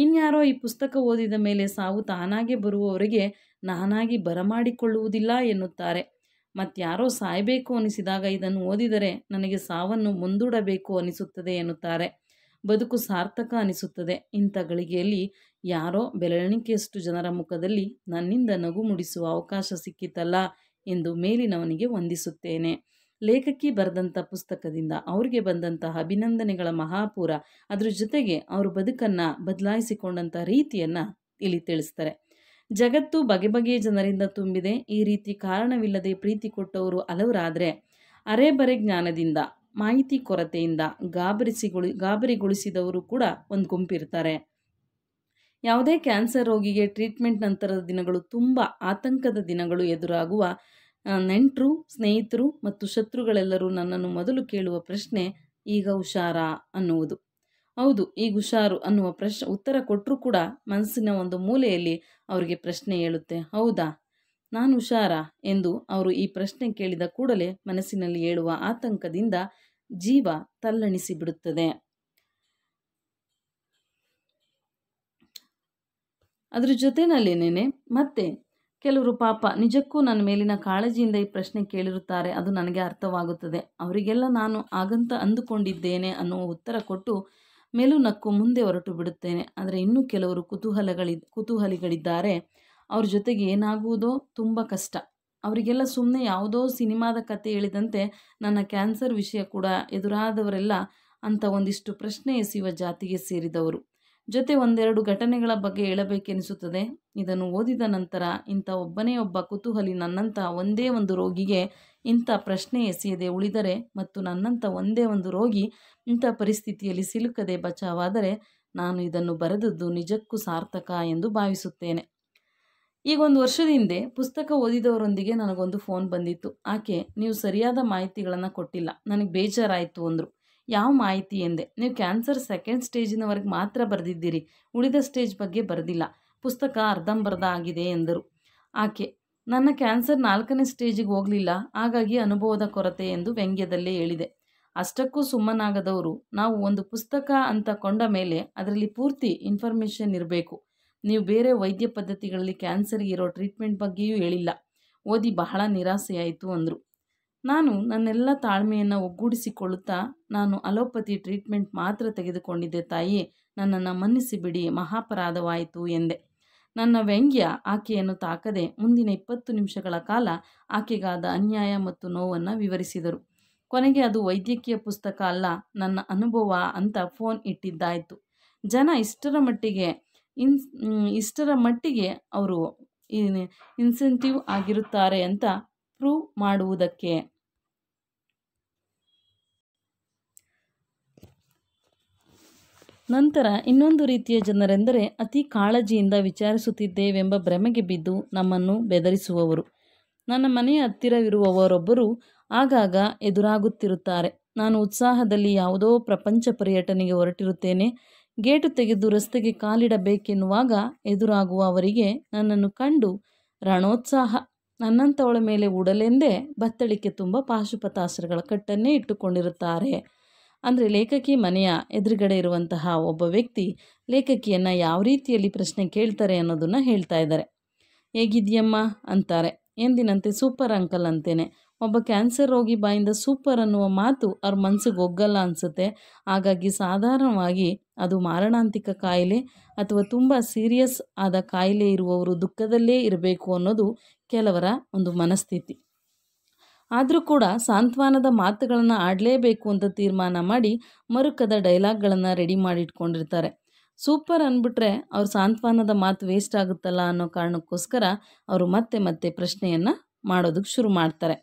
ಇನ್ಯಾರೋ ಈ ಪುಸ್ತಕ ಓದಿದ ಮೇಲೆ ಸಾವು ತಾನಾಗೆ ಬರುವವರಿಗೆ ನಾನಾಗಿ ಬರಮಾಡಿಕೊಳ್ಳುವುದಿಲ್ಲ ಎನ್ನುತ್ತಾರೆ ಮತ್ತಾರೋ ಸಾಯಬೇಕು ಅನಿಸಿದಾಗ ಇದನ್ನು ಓದಿದರೆ ನನಗೆ ಸಾವನ್ನು ಮುಂದೂಡಬೇಕು ಅನಿಸುತ್ತದೆ ಎನ್ನುತ್ತಾರೆ ಬದುಕು ಸಾರ್ಥಕ ಅನಿಸುತ್ತದೆ ಇಂಥ ಗಳಿಗೆಯಲ್ಲಿ ಯಾರೋ ಬೆಳೆಣಿಕೆಯಷ್ಟು ಜನರ ಮುಖದಲ್ಲಿ ನನ್ನಿಂದ ನಗು ಮೂಡಿಸುವ ಅವಕಾಶ ಸಿಕ್ಕಿತಲ್ಲ ಎಂದು ಮೇಲಿನವನಿಗೆ ವಂದಿಸುತ್ತೇನೆ ಲೇಖಕಿ ಬರೆದಂಥ ಪುಸ್ತಕದಿಂದ ಅವ್ರಿಗೆ ಬಂದಂತಹ ಅಭಿನಂದನೆಗಳ ಮಹಾಪೂರ ಅದರ ಜೊತೆಗೆ ಅವ್ರ ಬದುಕನ್ನು ಬದಲಾಯಿಸಿಕೊಂಡಂಥ ರೀತಿಯನ್ನು ಇಲ್ಲಿ ತಿಳಿಸ್ತಾರೆ ಜಗತ್ತು ಬಗೆ ಬಗೆಯ ಜನರಿಂದ ತುಂಬಿದೆ ಈ ರೀತಿ ಕಾರಣವಿಲ್ಲದೆ ಪ್ರೀತಿ ಕೊಟ್ಟವರು ಹಲವರಾದರೆ ಅರೆಬರೆ ಜ್ಞಾನದಿಂದ ಮಾಹಿತಿ ಕೊರತೆಯಿಂದ ಗಾಬರಿಸಿಗೊಳಿ ಗಾಬರಿಗೊಳಿಸಿದವರು ಕೂಡ ಒಂದು ಗುಂಪಿರ್ತಾರೆ ಯಾವುದೇ ಕ್ಯಾನ್ಸರ್ ರೋಗಿಗೆ ಟ್ರೀಟ್ಮೆಂಟ್ ನಂತರದ ದಿನಗಳು ತುಂಬ ಆತಂಕದ ದಿನಗಳು ಎದುರಾಗುವ ನೆಂಟರು ಸ್ನೇಹಿತರು ಮತ್ತು ಶತ್ರುಗಳೆಲ್ಲರೂ ನನ್ನನ್ನು ಮೊದಲು ಕೇಳುವ ಪ್ರಶ್ನೆ ಈಗ ಹುಷಾರಾ ಅನ್ನುವುದು ಹೌದು ಈಗ ಹುಷಾರು ಅನ್ನುವ ಪ್ರಶ್ನೆ ಉತ್ತರ ಕೊಟ್ಟರೂ ಕೂಡ ಮನಸ್ಸಿನ ಒಂದು ಮೂಲೆಯಲ್ಲಿ ಅವರಿಗೆ ಪ್ರಶ್ನೆ ಹೇಳುತ್ತೆ ಹೌದಾ ನಾನು ಹುಷಾರಾ ಎಂದು ಅವರು ಈ ಪ್ರಶ್ನೆ ಕೇಳಿದ ಕೂಡಲೇ ಮನಸ್ಸಿನಲ್ಲಿ ಹೇಳುವ ಆತಂಕದಿಂದ ಜೀವ ತಲ್ಲಣಿಸಿಬಿಡುತ್ತದೆ ಬಿಡುತ್ತದೆ ಅದ್ರ ಜೊತೆನಲ್ಲೇನೇನೆ ಮತ್ತೆ ಕೆಲವರು ಪಾಪ ನಿಜಕ್ಕೂ ನನ್ನ ಮೇಲಿನ ಕಾಳಜಿಯಿಂದ ಈ ಪ್ರಶ್ನೆ ಕೇಳಿರುತ್ತಾರೆ ಅದು ನನಗೆ ಅರ್ಥವಾಗುತ್ತದೆ ಅವರಿಗೆಲ್ಲ ನಾನು ಹಾಗಂತ ಅಂದುಕೊಂಡಿದ್ದೇನೆ ಅನ್ನುವ ಉತ್ತರ ಕೊಟ್ಟು ಮೇಲು ನಕ್ಕು ಮುಂದೆ ಹೊರಟು ಬಿಡುತ್ತೇನೆ ಆದರೆ ಇನ್ನೂ ಕೆಲವರು ಕುತೂಹಲಗಳಿ ಕುತೂಹಲಿಗಳಿದ್ದಾರೆ ಅವ್ರ ಜೊತೆಗೆ ಏನಾಗುವುದೋ ತುಂಬ ಕಷ್ಟ ಅವರಿಗೆಲ್ಲ ಸುಮ್ಮನೆ ಯಾವುದೋ ಸಿನಿಮಾದ ಕತೆ ಹೇಳಿದಂತೆ ನನ್ನ ಕ್ಯಾನ್ಸರ್ ವಿಷಯ ಕೂಡ ಎದುರಾದವರೆಲ್ಲ ಅಂತ ಒಂದಿಷ್ಟು ಪ್ರಶ್ನೆ ಎಸೆಯುವ ಜಾತಿಗೆ ಸೇರಿದವರು ಜೊತೆ ಒಂದೆರಡು ಘಟನೆಗಳ ಬಗ್ಗೆ ಹೇಳಬೇಕೆನಿಸುತ್ತದೆ ಇದನ್ನು ಓದಿದ ನಂತರ ಇಂಥ ಒಬ್ಬನೇ ಒಬ್ಬ ಕುತೂಹಲಿ ನನ್ನಂಥ ಒಂದೇ ಒಂದು ರೋಗಿಗೆ ಇಂಥ ಪ್ರಶ್ನೆ ಎಸೆಯದೆ ಉಳಿದರೆ ಮತ್ತು ನನ್ನಂಥ ಒಂದೇ ಒಂದು ರೋಗಿ ಇಂಥ ಪರಿಸ್ಥಿತಿಯಲ್ಲಿ ಸಿಲುಕದೆ ಬಚಾವಾದರೆ ನಾನು ಇದನ್ನು ಬರೆದದ್ದು ನಿಜಕ್ಕೂ ಸಾರ್ಥಕ ಎಂದು ಭಾವಿಸುತ್ತೇನೆ ಈಗ ಒಂದು ವರ್ಷದ ಹಿಂದೆ ಪುಸ್ತಕ ಓದಿದವರೊಂದಿಗೆ ನನಗೊಂದು ಫೋನ್ ಬಂದಿತ್ತು ಆಕೆ ನೀವು ಸರಿಯಾದ ಮಾಹಿತಿಗಳನ್ನು ಕೊಟ್ಟಿಲ್ಲ ನನಗೆ ಬೇಜಾರಾಯಿತು ಅಂದರು ಯಾವ ಮಾಹಿತಿ ಎಂದೆ ನೀವು ಕ್ಯಾನ್ಸರ್ ಸೆಕೆಂಡ್ ಸ್ಟೇಜಿನವರೆಗೆ ಮಾತ್ರ ಬರೆದಿದ್ದೀರಿ ಉಳಿದ ಸ್ಟೇಜ್ ಬಗ್ಗೆ ಬರೆದಿಲ್ಲ ಪುಸ್ತಕ ಅರ್ಧಂಬರ್ಧ ಆಗಿದೆ ಎಂದರು ಆಕೆ ನನ್ನ ಕ್ಯಾನ್ಸರ್ ನಾಲ್ಕನೇ ಸ್ಟೇಜಿಗೆ ಹೋಗಲಿಲ್ಲ ಹಾಗಾಗಿ ಅನುಭವದ ಕೊರತೆ ಎಂದು ವ್ಯಂಗ್ಯದಲ್ಲೇ ಹೇಳಿದೆ ಅಷ್ಟಕ್ಕೂ ಸುಮ್ಮನಾಗದವರು ನಾವು ಒಂದು ಪುಸ್ತಕ ಅಂತ ಕೊಂಡ ಮೇಲೆ ಅದರಲ್ಲಿ ಪೂರ್ತಿ ಇನ್ಫಾರ್ಮೇಷನ್ ಇರಬೇಕು ನೀವು ಬೇರೆ ವೈದ್ಯ ಪದ್ಧತಿಗಳಲ್ಲಿ ಕ್ಯಾನ್ಸರ್ಗೆ ಇರೋ ಟ್ರೀಟ್ಮೆಂಟ್ ಬಗ್ಗೆಯೂ ಹೇಳಿಲ್ಲ ಓದಿ ಬಹಳ ನಿರಾಸೆಯಾಯಿತು ಅಂದರು ನಾನು ನನ್ನೆಲ್ಲ ತಾಳ್ಮೆಯನ್ನು ಒಗ್ಗೂಡಿಸಿಕೊಳ್ಳುತ್ತಾ ನಾನು ಅಲೋಪತಿ ಟ್ರೀಟ್ಮೆಂಟ್ ಮಾತ್ರ ತೆಗೆದುಕೊಂಡಿದ್ದೆ ತಾಯಿ ನನ್ನನ್ನು ಮನ್ನಿಸಿ ಬಿಡಿ ಮಹಾಪರಾಧವಾಯಿತು ಎಂದೆ ನನ್ನ ವ್ಯಂಗ್ಯ ಆಕೆಯನ್ನು ತಾಕದೆ ಮುಂದಿನ ಇಪ್ಪತ್ತು ನಿಮಿಷಗಳ ಕಾಲ ಆಕೆಗಾದ ಅನ್ಯಾಯ ಮತ್ತು ನೋವನ್ನು ವಿವರಿಸಿದರು ಕೊನೆಗೆ ಅದು ವೈದ್ಯಕೀಯ ಪುಸ್ತಕ ಅಲ್ಲ ನನ್ನ ಅನುಭವ ಅಂತ ಫೋನ್ ಇಟ್ಟಿದ್ದಾಯಿತು ಜನ ಇಷ್ಟರ ಮಟ್ಟಿಗೆ ಇನ್ ಇಷ್ಟರ ಮಟ್ಟಿಗೆ ಅವರು ಇನ್ಸೆಂಟಿವ್ ಆಗಿರುತ್ತಾರೆ ಅಂತ ಪ್ರೂವ್ ಮಾಡುವುದಕ್ಕೆ ನಂತರ ಇನ್ನೊಂದು ರೀತಿಯ ಜನರೆಂದರೆ ಅತಿ ಕಾಳಜಿಯಿಂದ ವಿಚಾರಿಸುತ್ತಿದ್ದೇವೆಂಬ ಭ್ರಮೆಗೆ ಬಿದ್ದು ನಮ್ಮನ್ನು ಬೆದರಿಸುವವರು ನನ್ನ ಮನೆಯ ಹತ್ತಿರವಿರುವವರೊಬ್ಬರು ಆಗಾಗ ಎದುರಾಗುತ್ತಿರುತ್ತಾರೆ ನಾನು ಉತ್ಸಾಹದಲ್ಲಿ ಯಾವುದೋ ಪ್ರಪಂಚ ಪರ್ಯಟನೆಗೆ ಹೊರಟಿರುತ್ತೇನೆ ಗೇಟು ತೆಗೆದು ರಸ್ತೆಗೆ ಕಾಲಿಡಬೇಕೆನ್ನುವಾಗ ಎದುರಾಗುವವರಿಗೆ ನನ್ನನ್ನು ಕಂಡು ರಣೋತ್ಸಾಹ ನನ್ನಂಥವಳ ಮೇಲೆ ಉಡಲೆಂದೇ ಬತ್ತಳಿಕೆ ತುಂಬ ಪಾಶುಪತಾಸ್ತ್ರಗಳ ಕಟ್ಟನ್ನೇ ಇಟ್ಟುಕೊಂಡಿರುತ್ತಾರೆ ಅಂದರೆ ಲೇಖಕಿ ಮನೆಯ ಎದುರುಗಡೆ ಇರುವಂತಹ ಒಬ್ಬ ವ್ಯಕ್ತಿ ಲೇಖಕಿಯನ್ನು ಯಾವ ರೀತಿಯಲ್ಲಿ ಪ್ರಶ್ನೆ ಕೇಳ್ತಾರೆ ಅನ್ನೋದನ್ನು ಹೇಳ್ತಾ ಇದ್ದಾರೆ ಹೇಗಿದೆಯಮ್ಮ ಅಂತಾರೆ ಎಂದಿನಂತೆ ಸೂಪರ್ ಅಂಕಲ್ ಅಂತೇನೆ ಒಬ್ಬ ಕ್ಯಾನ್ಸರ್ ರೋಗಿ ಬಾಯಿಂದ ಸೂಪರ್ ಅನ್ನುವ ಮಾತು ಅವ್ರ ಮನಸ್ಸಿಗೆ ಒಗ್ಗಲ್ಲ ಅನಿಸುತ್ತೆ ಹಾಗಾಗಿ ಸಾಧಾರಣವಾಗಿ ಅದು ಮಾರಣಾಂತಿಕ ಕಾಯಿಲೆ ಅಥವಾ ತುಂಬ ಸೀರಿಯಸ್ ಆದ ಕಾಯಿಲೆ ಇರುವವರು ದುಃಖದಲ್ಲೇ ಇರಬೇಕು ಅನ್ನೋದು ಕೆಲವರ ಒಂದು ಮನಸ್ಥಿತಿ ಆದರೂ ಕೂಡ ಸಾಂತ್ವನದ ಮಾತುಗಳನ್ನು ಆಡಲೇಬೇಕು ಅಂತ ತೀರ್ಮಾನ ಮಾಡಿ ಮರುಕದ ಡೈಲಾಗ್ಗಳನ್ನು ರೆಡಿ ಮಾಡಿಟ್ಕೊಂಡಿರ್ತಾರೆ ಸೂಪರ್ ಅಂದ್ಬಿಟ್ರೆ ಅವ್ರ ಸಾಂತ್ವನದ ಮಾತು ವೇಸ್ಟ್ ಆಗುತ್ತಲ್ಲ ಅನ್ನೋ ಕಾರಣಕ್ಕೋಸ್ಕರ ಅವರು ಮತ್ತೆ ಮತ್ತೆ ಪ್ರಶ್ನೆಯನ್ನು ಮಾಡೋದಕ್ಕೆ ಶುರು ಮಾಡ್ತಾರೆ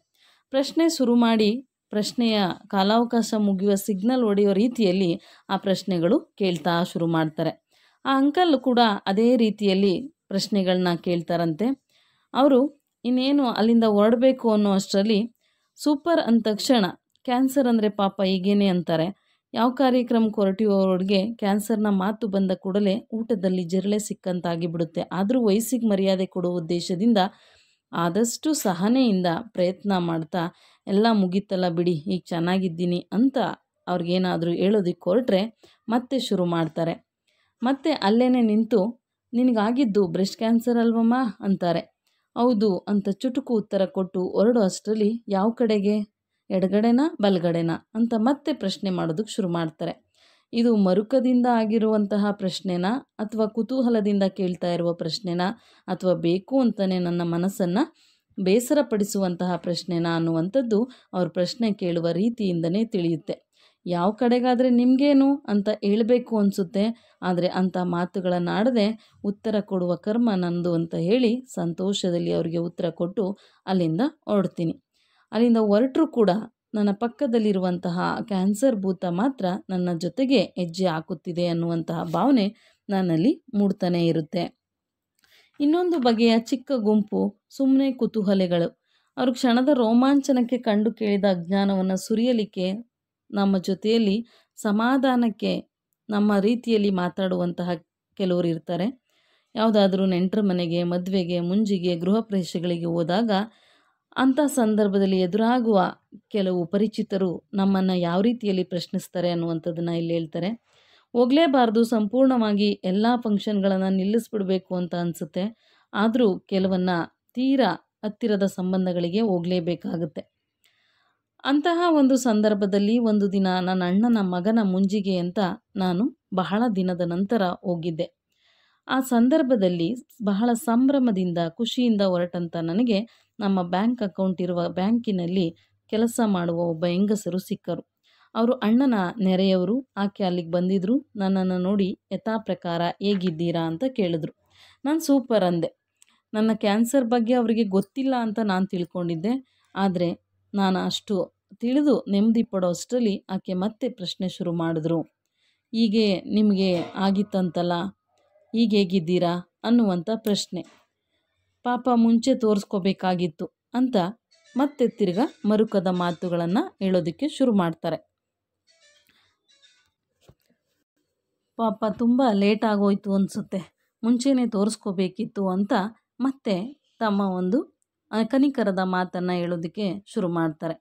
ಪ್ರಶ್ನೆ ಶುರು ಮಾಡಿ ಪ್ರಶ್ನೆಯ ಕಾಲಾವಕಾಶ ಮುಗಿಯುವ ಸಿಗ್ನಲ್ ಒಡೆಯೋ ರೀತಿಯಲ್ಲಿ ಆ ಪ್ರಶ್ನೆಗಳು ಕೇಳ್ತಾ ಶುರು ಮಾಡ್ತಾರೆ ಆ ಅಂಕಲ್ ಕೂಡ ಅದೇ ರೀತಿಯಲ್ಲಿ ಪ್ರಶ್ನೆಗಳನ್ನ ಕೇಳ್ತಾರಂತೆ ಅವರು ಇನ್ನೇನು ಅಲ್ಲಿಂದ ಹೊರಡಬೇಕು ಅನ್ನೋ ಅಷ್ಟರಲ್ಲಿ ಸೂಪರ್ ಅಂದ ತಕ್ಷಣ ಕ್ಯಾನ್ಸರ್ ಅಂದರೆ ಪಾಪ ಈಗೇನೆ ಅಂತಾರೆ ಯಾವ ಕಾರ್ಯಕ್ರಮಕ್ಕೆ ಹೊರಟಿರೋರಿಗೆ ಕ್ಯಾನ್ಸರ್ನ ಮಾತು ಬಂದ ಕೂಡಲೇ ಊಟದಲ್ಲಿ ಜಿರಳೆ ಸಿಕ್ಕಂತಾಗಿ ಬಿಡುತ್ತೆ ಆದರೂ ವಯಸ್ಸಿಗೆ ಮರ್ಯಾದೆ ಕೊಡುವ ಉದ್ದೇಶದಿಂದ ಆದಷ್ಟು ಸಹನೆಯಿಂದ ಪ್ರಯತ್ನ ಮಾಡ್ತಾ ಎಲ್ಲ ಮುಗಿತಲ್ಲ ಬಿಡಿ ಈಗ ಚೆನ್ನಾಗಿದ್ದೀನಿ ಅಂತ ಅವ್ರಿಗೇನಾದರೂ ಹೇಳೋದಕ್ಕೆ ಹೊರಟ್ರೆ ಮತ್ತೆ ಶುರು ಮಾಡ್ತಾರೆ ಮತ್ತೆ ಅಲ್ಲೇ ನಿಂತು ನಿನಗಾಗಿದ್ದು ಬ್ರೆಸ್ಟ್ ಕ್ಯಾನ್ಸರ್ ಅಲ್ವಮ್ಮ ಅಂತಾರೆ ಹೌದು ಅಂತ ಚುಟುಕು ಉತ್ತರ ಕೊಟ್ಟು ಹೊರಡು ಅಷ್ಟರಲ್ಲಿ ಯಾವ ಕಡೆಗೆ ಎಡಗಡೆನಾ ಬಲಗಡೆನಾ ಅಂತ ಮತ್ತೆ ಪ್ರಶ್ನೆ ಮಾಡೋದಕ್ಕೆ ಶುರು ಮಾಡ್ತಾರೆ ಇದು ಮರುಕದಿಂದ ಆಗಿರುವಂತಹ ಪ್ರಶ್ನೆನಾ ಅಥವಾ ಕುತೂಹಲದಿಂದ ಕೇಳ್ತಾ ಇರುವ ಪ್ರಶ್ನೆನಾ ಅಥವಾ ಬೇಕು ಅಂತಲೇ ನನ್ನ ಮನಸ್ಸನ್ನು ಬೇಸರಪಡಿಸುವಂತಹ ಪ್ರಶ್ನೆನಾ ಅನ್ನುವಂಥದ್ದು ಅವ್ರ ಪ್ರಶ್ನೆ ಕೇಳುವ ರೀತಿಯಿಂದನೇ ತಿಳಿಯುತ್ತೆ ಯಾವ ಕಡೆಗಾದರೆ ನಿಮಗೇನು ಅಂತ ಹೇಳಬೇಕು ಅನಿಸುತ್ತೆ ಆದರೆ ಅಂಥ ಮಾತುಗಳನ್ನಾಡದೆ ಉತ್ತರ ಕೊಡುವ ಕರ್ಮ ನಂದು ಅಂತ ಹೇಳಿ ಸಂತೋಷದಲ್ಲಿ ಅವರಿಗೆ ಉತ್ತರ ಕೊಟ್ಟು ಅಲ್ಲಿಂದ ಹೊರಡ್ತೀನಿ ಅಲ್ಲಿಂದ ಹೊರಟರೂ ಕೂಡ ನನ್ನ ಪಕ್ಕದಲ್ಲಿರುವಂತಹ ಕ್ಯಾನ್ಸರ್ ಭೂತ ಮಾತ್ರ ನನ್ನ ಜೊತೆಗೆ ಹೆಜ್ಜೆ ಹಾಕುತ್ತಿದೆ ಅನ್ನುವಂತಹ ಭಾವನೆ ನನ್ನಲ್ಲಿ ಮೂಡ್ತಾನೇ ಇರುತ್ತೆ ಇನ್ನೊಂದು ಬಗೆಯ ಚಿಕ್ಕ ಗುಂಪು ಸುಮ್ಮನೆ ಕುತೂಹಲೆಗಳು ಅವರು ಕ್ಷಣದ ರೋಮಾಂಚನಕ್ಕೆ ಕಂಡು ಕೇಳಿದ ಅಜ್ಞಾನವನ್ನು ಸುರಿಯಲಿಕ್ಕೆ ನಮ್ಮ ಜೊತೆಯಲ್ಲಿ ಸಮಾಧಾನಕ್ಕೆ ನಮ್ಮ ರೀತಿಯಲ್ಲಿ ಮಾತಾಡುವಂತಹ ಕೆಲವರು ಇರ್ತಾರೆ ಯಾವುದಾದ್ರೂ ನೆಂಟರ ಮನೆಗೆ ಮದುವೆಗೆ ಮುಂಜಿಗೆ ಗೃಹ ಪ್ರವೇಶಗಳಿಗೆ ಹೋದಾಗ ಅಂಥ ಸಂದರ್ಭದಲ್ಲಿ ಎದುರಾಗುವ ಕೆಲವು ಪರಿಚಿತರು ನಮ್ಮನ್ನು ಯಾವ ರೀತಿಯಲ್ಲಿ ಪ್ರಶ್ನಿಸ್ತಾರೆ ಅನ್ನುವಂಥದ್ದನ್ನು ಇಲ್ಲಿ ಹೇಳ್ತಾರೆ ಹೋಗಲೇಬಾರ್ದು ಸಂಪೂರ್ಣವಾಗಿ ಎಲ್ಲ ಫಂಕ್ಷನ್ಗಳನ್ನು ನಿಲ್ಲಿಸ್ಬಿಡಬೇಕು ಅಂತ ಅನಿಸುತ್ತೆ ಆದರೂ ಕೆಲವನ್ನು ತೀರಾ ಹತ್ತಿರದ ಸಂಬಂಧಗಳಿಗೆ ಹೋಗಲೇಬೇಕಾಗುತ್ತೆ ಅಂತಹ ಒಂದು ಸಂದರ್ಭದಲ್ಲಿ ಒಂದು ದಿನ ನನ್ನ ಅಣ್ಣನ ಮಗನ ಮುಂಜಿಗೆ ಅಂತ ನಾನು ಬಹಳ ದಿನದ ನಂತರ ಹೋಗಿದ್ದೆ ಆ ಸಂದರ್ಭದಲ್ಲಿ ಬಹಳ ಸಂಭ್ರಮದಿಂದ ಖುಷಿಯಿಂದ ಹೊರಟಂತ ನನಗೆ ನಮ್ಮ ಬ್ಯಾಂಕ್ ಅಕೌಂಟ್ ಇರುವ ಬ್ಯಾಂಕಿನಲ್ಲಿ ಕೆಲಸ ಮಾಡುವ ಒಬ್ಬ ಹೆಂಗಸರು ಸಿಕ್ಕರು ಅವರು ಅಣ್ಣನ ನೆರೆಯವರು ಆಕೆ ಅಲ್ಲಿಗೆ ಬಂದಿದ್ರು ನನ್ನನ್ನು ನೋಡಿ ಯಥಾ ಪ್ರಕಾರ ಹೇಗಿದ್ದೀರಾ ಅಂತ ಕೇಳಿದ್ರು ನಾನು ಸೂಪರ್ ಅಂದೆ ನನ್ನ ಕ್ಯಾನ್ಸರ್ ಬಗ್ಗೆ ಅವರಿಗೆ ಗೊತ್ತಿಲ್ಲ ಅಂತ ನಾನು ತಿಳ್ಕೊಂಡಿದ್ದೆ ಆದರೆ ನಾನು ಅಷ್ಟು ತಿಳಿದು ನೆಮ್ಮದಿ ಪಡೋ ಅಷ್ಟರಲ್ಲಿ ಆಕೆ ಮತ್ತೆ ಪ್ರಶ್ನೆ ಶುರು ಮಾಡಿದ್ರು ಹೀಗೆ ನಿಮಗೆ ಆಗಿತ್ತಂತಲ್ಲ ಈಗ ಹೇಗಿದ್ದೀರಾ ಅನ್ನುವಂಥ ಪ್ರಶ್ನೆ ಪಾಪ ಮುಂಚೆ ತೋರಿಸ್ಕೋಬೇಕಾಗಿತ್ತು ಅಂತ ಮತ್ತೆ ತಿರ್ಗ ಮರುಕದ ಮಾತುಗಳನ್ನು ಹೇಳೋದಕ್ಕೆ ಶುರು ಮಾಡ್ತಾರೆ ಪಾಪ ತುಂಬ ಲೇಟ್ ಆಗೋಯ್ತು ಅನಿಸುತ್ತೆ ಮುಂಚೆನೇ ತೋರಿಸ್ಕೋಬೇಕಿತ್ತು ಅಂತ ಮತ್ತೆ ತಮ್ಮ ಒಂದು ಕನಿಕರದ ಮಾತನ್ನು ಹೇಳೋದಕ್ಕೆ ಶುರು ಮಾಡ್ತಾರೆ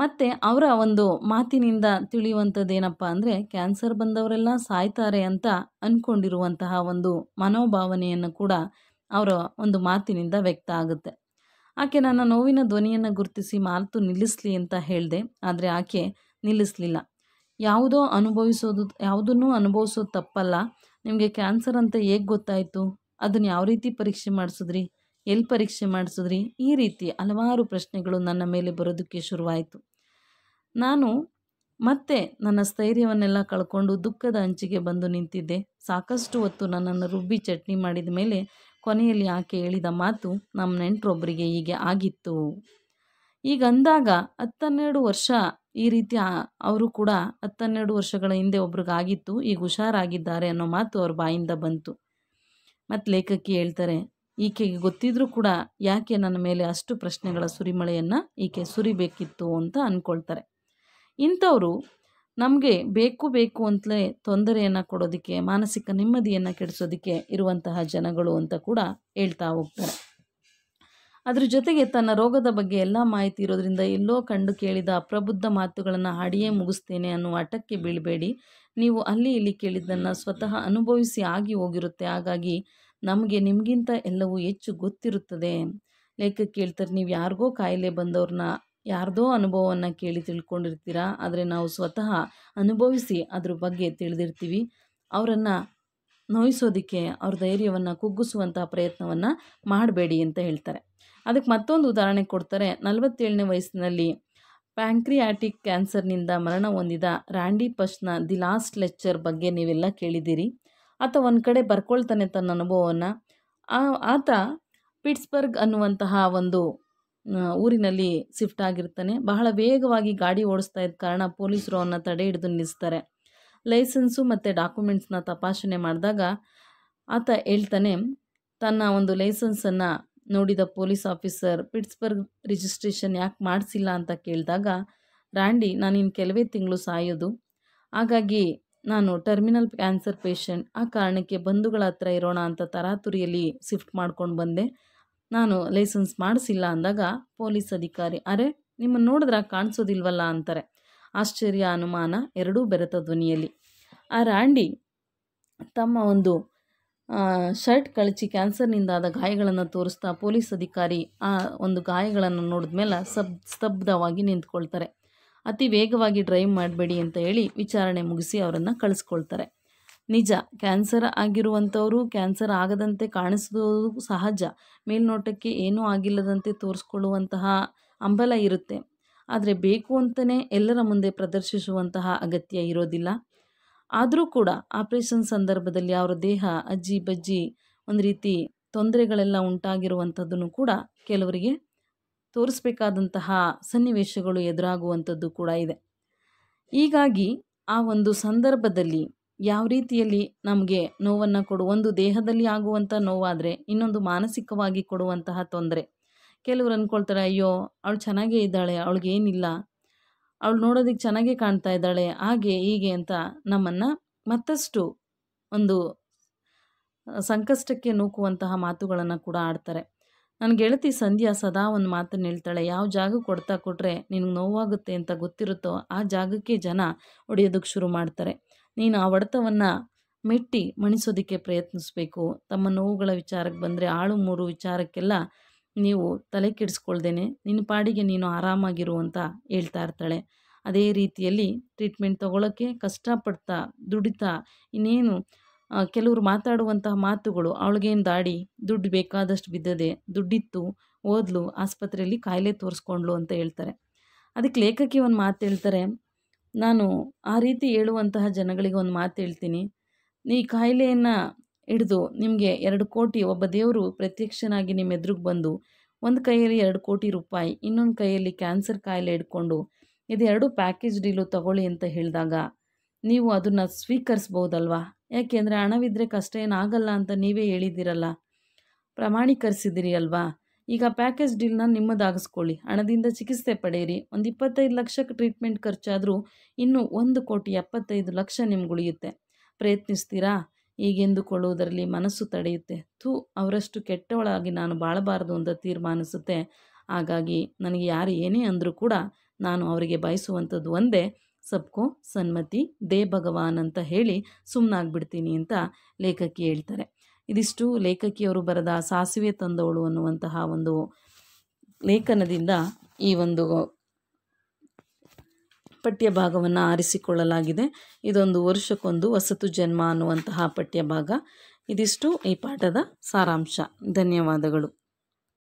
ಮತ್ತು ಅವರ ಒಂದು ಮಾತಿನಿಂದ ತಿಳಿಯುವಂಥದ್ದು ಏನಪ್ಪ ಅಂದರೆ ಕ್ಯಾನ್ಸರ್ ಬಂದವರೆಲ್ಲ ಸಾಯ್ತಾರೆ ಅಂತ ಅಂದ್ಕೊಂಡಿರುವಂತಹ ಒಂದು ಮನೋಭಾವನೆಯನ್ನು ಕೂಡ ಅವರ ಒಂದು ಮಾತಿನಿಂದ ವ್ಯಕ್ತ ಆಗುತ್ತೆ ಆಕೆ ನನ್ನ ನೋವಿನ ಧ್ವನಿಯನ್ನು ಗುರುತಿಸಿ ಮಾತು ನಿಲ್ಲಿಸಲಿ ಅಂತ ಹೇಳಿದೆ ಆದರೆ ಆಕೆ ನಿಲ್ಲಿಸಲಿಲ್ಲ ಯಾವುದೋ ಅನುಭವಿಸೋದು ಯಾವುದನ್ನು ಅನುಭವಿಸೋದು ತಪ್ಪಲ್ಲ ನಿಮಗೆ ಕ್ಯಾನ್ಸರ್ ಅಂತ ಹೇಗೆ ಗೊತ್ತಾಯಿತು ಅದನ್ನು ಯಾವ ರೀತಿ ಪರೀಕ್ಷೆ ಮಾಡಿಸಿದ್ರಿ ಎಲ್ಲಿ ಪರೀಕ್ಷೆ ಮಾಡಿಸಿದ್ರಿ ಈ ರೀತಿ ಹಲವಾರು ಪ್ರಶ್ನೆಗಳು ನನ್ನ ಮೇಲೆ ಬರೋದಕ್ಕೆ ಶುರುವಾಯಿತು ನಾನು ಮತ್ತೆ ನನ್ನ ಸ್ಥೈರ್ಯವನ್ನೆಲ್ಲ ಕಳ್ಕೊಂಡು ದುಃಖದ ಅಂಚಿಗೆ ಬಂದು ನಿಂತಿದ್ದೆ ಸಾಕಷ್ಟು ಹೊತ್ತು ನನ್ನನ್ನು ರುಬ್ಬಿ ಚಟ್ನಿ ಮಾಡಿದ ಮೇಲೆ ಕೊನೆಯಲ್ಲಿ ಆಕೆ ಹೇಳಿದ ಮಾತು ನಮ್ಮ ನೆಂಟರೊಬ್ಬರಿಗೆ ಹೀಗೆ ಆಗಿತ್ತು ಈಗ ಅಂದಾಗ ಹತ್ತನ್ನೆರಡು ವರ್ಷ ಈ ರೀತಿ ಅವರು ಕೂಡ ಹತ್ತನ್ನೆರಡು ವರ್ಷಗಳ ಹಿಂದೆ ಒಬ್ರಿಗಾಗಿತ್ತು ಈಗ ಹುಷಾರಾಗಿದ್ದಾರೆ ಅನ್ನೋ ಮಾತು ಅವ್ರ ಬಾಯಿಂದ ಬಂತು ಮತ್ತು ಲೇಖಕಿ ಹೇಳ್ತಾರೆ ಈಕೆಗೆ ಗೊತ್ತಿದ್ರೂ ಕೂಡ ಯಾಕೆ ನನ್ನ ಮೇಲೆ ಅಷ್ಟು ಪ್ರಶ್ನೆಗಳ ಸುರಿಮಳೆಯನ್ನು ಈಕೆ ಸುರಿಬೇಕಿತ್ತು ಅಂತ ಅಂದ್ಕೊಳ್ತಾರೆ ಇಂಥವರು ನಮಗೆ ಬೇಕು ಬೇಕು ಅಂತಲೇ ತೊಂದರೆಯನ್ನು ಕೊಡೋದಕ್ಕೆ ಮಾನಸಿಕ ನೆಮ್ಮದಿಯನ್ನು ಕೆಡಿಸೋದಕ್ಕೆ ಇರುವಂತಹ ಜನಗಳು ಅಂತ ಕೂಡ ಹೇಳ್ತಾ ಹೋಗ್ತಾರೆ ಅದ್ರ ಜೊತೆಗೆ ತನ್ನ ರೋಗದ ಬಗ್ಗೆ ಎಲ್ಲ ಮಾಹಿತಿ ಇರೋದ್ರಿಂದ ಎಲ್ಲೋ ಕಂಡು ಕೇಳಿದ ಅಪ್ರಬುದ್ಧ ಮಾತುಗಳನ್ನು ಹಾಡಿಯೇ ಮುಗಿಸ್ತೇನೆ ಅನ್ನುವ ಹಠಕ್ಕೆ ಬೀಳಬೇಡಿ ನೀವು ಅಲ್ಲಿ ಇಲ್ಲಿ ಕೇಳಿದ್ದನ್ನು ಸ್ವತಃ ಅನುಭವಿಸಿ ಆಗಿ ಹೋಗಿರುತ್ತೆ ಹಾಗಾಗಿ ನಮಗೆ ನಿಮಗಿಂತ ಎಲ್ಲವೂ ಹೆಚ್ಚು ಗೊತ್ತಿರುತ್ತದೆ ಲೇಖಕ ಕೇಳ್ತಾರೆ ನೀವು ಯಾರಿಗೋ ಕಾಯಿಲೆ ಬಂದವ್ರನ್ನ ಯಾರದೋ ಅನುಭವವನ್ನು ಕೇಳಿ ತಿಳ್ಕೊಂಡಿರ್ತೀರಾ ಆದರೆ ನಾವು ಸ್ವತಃ ಅನುಭವಿಸಿ ಅದ್ರ ಬಗ್ಗೆ ತಿಳಿದಿರ್ತೀವಿ ಅವರನ್ನು ನೋಯಿಸೋದಕ್ಕೆ ಅವ್ರ ಧೈರ್ಯವನ್ನು ಕುಗ್ಗಿಸುವಂತಹ ಪ್ರಯತ್ನವನ್ನು ಮಾಡಬೇಡಿ ಅಂತ ಹೇಳ್ತಾರೆ ಅದಕ್ಕೆ ಮತ್ತೊಂದು ಉದಾಹರಣೆ ಕೊಡ್ತಾರೆ ನಲವತ್ತೇಳನೇ ವಯಸ್ಸಿನಲ್ಲಿ ಪ್ಯಾಂಕ್ರಿಯಾಟಿಕ್ ಕ್ಯಾನ್ಸರ್ನಿಂದ ಮರಣ ಹೊಂದಿದ ರ್ಯಾಂಡಿ ಪಶ್ನ ದಿ ಲಾಸ್ಟ್ ಲೆಕ್ಚರ್ ಬಗ್ಗೆ ನೀವೆಲ್ಲ ಕೇಳಿದ್ದೀರಿ ಆತ ಒಂದು ಕಡೆ ಬರ್ಕೊಳ್ತಾನೆ ತನ್ನ ಅನುಭವವನ್ನು ಆತ ಪಿಟ್ಸ್ಬರ್ಗ್ ಅನ್ನುವಂತಹ ಒಂದು ಊರಿನಲ್ಲಿ ಶಿಫ್ಟ್ ಆಗಿರ್ತಾನೆ ಬಹಳ ವೇಗವಾಗಿ ಗಾಡಿ ಓಡಿಸ್ತಾ ಇದ್ದ ಕಾರಣ ಪೊಲೀಸರು ಅವನ್ನ ತಡೆ ಹಿಡಿದು ನಿಲ್ಲಿಸ್ತಾರೆ ಲೈಸೆನ್ಸು ಮತ್ತು ಡಾಕ್ಯುಮೆಂಟ್ಸ್ನ ತಪಾಸಣೆ ಮಾಡಿದಾಗ ಆತ ಹೇಳ್ತಾನೆ ತನ್ನ ಒಂದು ಲೈಸೆನ್ಸನ್ನು ನೋಡಿದ ಪೊಲೀಸ್ ಆಫೀಸರ್ ಪಿಟ್ಸ್ಬರ್ಗ್ ರಿಜಿಸ್ಟ್ರೇಷನ್ ಯಾಕೆ ಮಾಡಿಸಿಲ್ಲ ಅಂತ ಕೇಳಿದಾಗ ರ್ಯಾಂಡಿ ನಾನು ಇನ್ನು ಕೆಲವೇ ತಿಂಗಳು ಸಾಯೋದು ಹಾಗಾಗಿ ನಾನು ಟರ್ಮಿನಲ್ ಕ್ಯಾನ್ಸರ್ ಪೇಷಂಟ್ ಆ ಕಾರಣಕ್ಕೆ ಬಂಧುಗಳ ಹತ್ರ ಇರೋಣ ಅಂತ ತರಾತುರಿಯಲ್ಲಿ ಶಿಫ್ಟ್ ಮಾಡ್ಕೊಂಡು ಬಂದೆ ನಾನು ಲೈಸೆನ್ಸ್ ಮಾಡಿಸಿಲ್ಲ ಅಂದಾಗ ಪೊಲೀಸ್ ಅಧಿಕಾರಿ ಅರೆ ನಿಮ್ಮನ್ನು ನೋಡಿದ್ರೆ ಕಾಣಿಸೋದಿಲ್ವಲ್ಲ ಅಂತಾರೆ ಆಶ್ಚರ್ಯ ಅನುಮಾನ ಎರಡೂ ಬೆರೆತ ಧ್ವನಿಯಲ್ಲಿ ಆ ರಾಂಡಿ ತಮ್ಮ ಒಂದು ಶರ್ಟ್ ಕಳಚಿ ಕ್ಯಾನ್ಸರ್ನಿಂದಾದ ಗಾಯಗಳನ್ನು ತೋರಿಸ್ತಾ ಪೊಲೀಸ್ ಅಧಿಕಾರಿ ಆ ಒಂದು ಗಾಯಗಳನ್ನು ನೋಡಿದ ಮೇಲೆ ಸಬ್ ಸ್ತಬ್ಧವಾಗಿ ನಿಂತ್ಕೊಳ್ತಾರೆ ಅತಿ ವೇಗವಾಗಿ ಡ್ರೈವ್ ಮಾಡಬೇಡಿ ಅಂತ ಹೇಳಿ ವಿಚಾರಣೆ ಮುಗಿಸಿ ಅವರನ್ನು ಕಳಿಸ್ಕೊಳ್ತಾರೆ ನಿಜ ಕ್ಯಾನ್ಸರ್ ಆಗಿರುವಂಥವರು ಕ್ಯಾನ್ಸರ್ ಆಗದಂತೆ ಕಾಣಿಸೋದು ಸಹಜ ಮೇಲ್ನೋಟಕ್ಕೆ ಏನೂ ಆಗಿಲ್ಲದಂತೆ ತೋರಿಸ್ಕೊಳ್ಳುವಂತಹ ಅಂಬಲ ಇರುತ್ತೆ ಆದರೆ ಬೇಕು ಅಂತಲೇ ಎಲ್ಲರ ಮುಂದೆ ಪ್ರದರ್ಶಿಸುವಂತಹ ಅಗತ್ಯ ಇರೋದಿಲ್ಲ ಆದರೂ ಕೂಡ ಆಪ್ರೇಷನ್ ಸಂದರ್ಭದಲ್ಲಿ ಅವರ ದೇಹ ಅಜ್ಜಿ ಬಜ್ಜಿ ಒಂದು ರೀತಿ ತೊಂದರೆಗಳೆಲ್ಲ ಉಂಟಾಗಿರುವಂಥದ್ದನ್ನು ಕೂಡ ಕೆಲವರಿಗೆ ತೋರಿಸ್ಬೇಕಾದಂತಹ ಸನ್ನಿವೇಶಗಳು ಎದುರಾಗುವಂಥದ್ದು ಕೂಡ ಇದೆ ಹೀಗಾಗಿ ಆ ಒಂದು ಸಂದರ್ಭದಲ್ಲಿ ಯಾವ ರೀತಿಯಲ್ಲಿ ನಮಗೆ ನೋವನ್ನು ಕೊಡು ಒಂದು ದೇಹದಲ್ಲಿ ಆಗುವಂಥ ನೋವಾದರೆ ಇನ್ನೊಂದು ಮಾನಸಿಕವಾಗಿ ಕೊಡುವಂತಹ ತೊಂದರೆ ಕೆಲವರು ಅಂದ್ಕೊಳ್ತಾರೆ ಅಯ್ಯೋ ಅವಳು ಚೆನ್ನಾಗೇ ಇದ್ದಾಳೆ ಅವಳಿಗೇನಿಲ್ಲ ಅವಳು ನೋಡೋದಕ್ಕೆ ಚೆನ್ನಾಗಿ ಕಾಣ್ತಾ ಇದ್ದಾಳೆ ಹಾಗೆ ಹೀಗೆ ಅಂತ ನಮ್ಮನ್ನು ಮತ್ತಷ್ಟು ಒಂದು ಸಂಕಷ್ಟಕ್ಕೆ ನೂಕುವಂತಹ ಮಾತುಗಳನ್ನು ಕೂಡ ಆಡ್ತಾರೆ ನನ್ನ ಗೆಳತಿ ಸಂಧ್ಯಾ ಸದಾ ಒಂದು ಮಾತನ್ನು ಹೇಳ್ತಾಳೆ ಯಾವ ಜಾಗ ಕೊಡ್ತಾ ಕೊಟ್ಟರೆ ನಿನಗೆ ನೋವಾಗುತ್ತೆ ಅಂತ ಗೊತ್ತಿರುತ್ತೋ ಆ ಜಾಗಕ್ಕೆ ಜನ ಹೊಡೆಯೋದಕ್ಕೆ ಶುರು ಮಾಡ್ತಾರೆ ನೀನು ಆ ಒಡೆತವನ್ನು ಮೆಟ್ಟಿ ಮಣಿಸೋದಕ್ಕೆ ಪ್ರಯತ್ನಿಸಬೇಕು ತಮ್ಮ ನೋವುಗಳ ವಿಚಾರಕ್ಕೆ ಬಂದರೆ ಆಳು ಮೂರು ವಿಚಾರಕ್ಕೆಲ್ಲ ನೀವು ತಲೆ ಕೆಡಿಸ್ಕೊಳ್ದೇನೆ ನಿನ್ನ ಪಾಡಿಗೆ ನೀನು ಆರಾಮಾಗಿರು ಅಂತ ಹೇಳ್ತಾ ಇರ್ತಾಳೆ ಅದೇ ರೀತಿಯಲ್ಲಿ ಟ್ರೀಟ್ಮೆಂಟ್ ತೊಗೊಳಕ್ಕೆ ಕಷ್ಟಪಡ್ತಾ ದುಡಿತಾ ಇನ್ನೇನು ಕೆಲವರು ಮಾತಾಡುವಂತಹ ಮಾತುಗಳು ಅವಳಿಗೇನು ದಾಡಿ ದುಡ್ಡು ಬೇಕಾದಷ್ಟು ಬಿದ್ದದೆ ದುಡ್ಡಿತ್ತು ಓದ್ಲು ಆಸ್ಪತ್ರೆಯಲ್ಲಿ ಕಾಯಿಲೆ ತೋರಿಸ್ಕೊಂಡ್ಲು ಅಂತ ಹೇಳ್ತಾರೆ ಅದಕ್ಕೆ ಲೇಖಕಿ ಒಂದು ಮಾತು ಹೇಳ್ತಾರೆ ನಾನು ಆ ರೀತಿ ಹೇಳುವಂತಹ ಜನಗಳಿಗೆ ಒಂದು ಮಾತು ಹೇಳ್ತೀನಿ ನೀ ಕಾಯಿಲೆಯನ್ನು ಹಿಡಿದು ನಿಮಗೆ ಎರಡು ಕೋಟಿ ಒಬ್ಬ ದೇವರು ಪ್ರತ್ಯಕ್ಷನಾಗಿ ನಿಮ್ಮ ಎದುರಿಗೆ ಬಂದು ಒಂದು ಕೈಯಲ್ಲಿ ಎರಡು ಕೋಟಿ ರೂಪಾಯಿ ಇನ್ನೊಂದು ಕೈಯಲ್ಲಿ ಕ್ಯಾನ್ಸರ್ ಕಾಯಿಲೆ ಹಿಡ್ಕೊಂಡು ಎರಡು ಪ್ಯಾಕೇಜ್ ಡೀಲು ತಗೊಳ್ಳಿ ಅಂತ ಹೇಳಿದಾಗ ನೀವು ಅದನ್ನು ಸ್ವೀಕರಿಸ್ಬೋದಲ್ವಾ ಯಾಕೆಂದರೆ ಹಣವಿದ್ದರೆ ಕಷ್ಟ ಏನಾಗಲ್ಲ ಅಂತ ನೀವೇ ಹೇಳಿದ್ದೀರಲ್ಲ ಪ್ರಮಾಣೀಕರಿಸಿದಿರಿ ಅಲ್ವಾ ಈಗ ಪ್ಯಾಕೇಜ್ ಡೀಲ್ನ ನಿಮ್ಮದಾಗಿಸ್ಕೊಳ್ಳಿ ಹಣದಿಂದ ಚಿಕಿತ್ಸೆ ಪಡೆಯಿರಿ ಒಂದು ಇಪ್ಪತ್ತೈದು ಲಕ್ಷಕ್ಕೆ ಟ್ರೀಟ್ಮೆಂಟ್ ಖರ್ಚಾದರೂ ಇನ್ನೂ ಒಂದು ಕೋಟಿ ಎಪ್ಪತ್ತೈದು ಲಕ್ಷ ನಿಮ್ಗೆ ಉಳಿಯುತ್ತೆ ಪ್ರಯತ್ನಿಸ್ತೀರಾ ಹೀಗೆಂದುಕೊಳ್ಳುವುದರಲ್ಲಿ ಮನಸ್ಸು ತಡೆಯುತ್ತೆ ಥೂ ಅವರಷ್ಟು ಕೆಟ್ಟವಳಾಗಿ ನಾನು ಬಾಳಬಾರದು ಅಂತ ತೀರ್ಮಾನಿಸುತ್ತೆ ಹಾಗಾಗಿ ನನಗೆ ಯಾರು ಏನೇ ಅಂದರೂ ಕೂಡ ನಾನು ಅವರಿಗೆ ಬಯಸುವಂಥದ್ದು ಒಂದೇ ಸಬ್ಕೋ ಸನ್ಮತಿ ದೇ ಭಗವಾನ್ ಅಂತ ಹೇಳಿ ಸುಮ್ಮನಾಗ್ಬಿಡ್ತೀನಿ ಅಂತ ಲೇಖಕಿ ಹೇಳ್ತಾರೆ ಇದಿಷ್ಟು ಲೇಖಕಿಯವರು ಬರೆದ ಸಾಸಿವೆ ತಂದವಳು ಅನ್ನುವಂತಹ ಒಂದು ಲೇಖನದಿಂದ ಈ ಒಂದು ಪಠ್ಯ ಭಾಗವನ್ನು ಆರಿಸಿಕೊಳ್ಳಲಾಗಿದೆ ಇದೊಂದು ವರ್ಷಕ್ಕೊಂದು ವಸತು ಜನ್ಮ ಅನ್ನುವಂತಹ ಪಠ್ಯ ಭಾಗ ಇದಿಷ್ಟು ಈ ಪಾಠದ ಸಾರಾಂಶ ಧನ್ಯವಾದಗಳು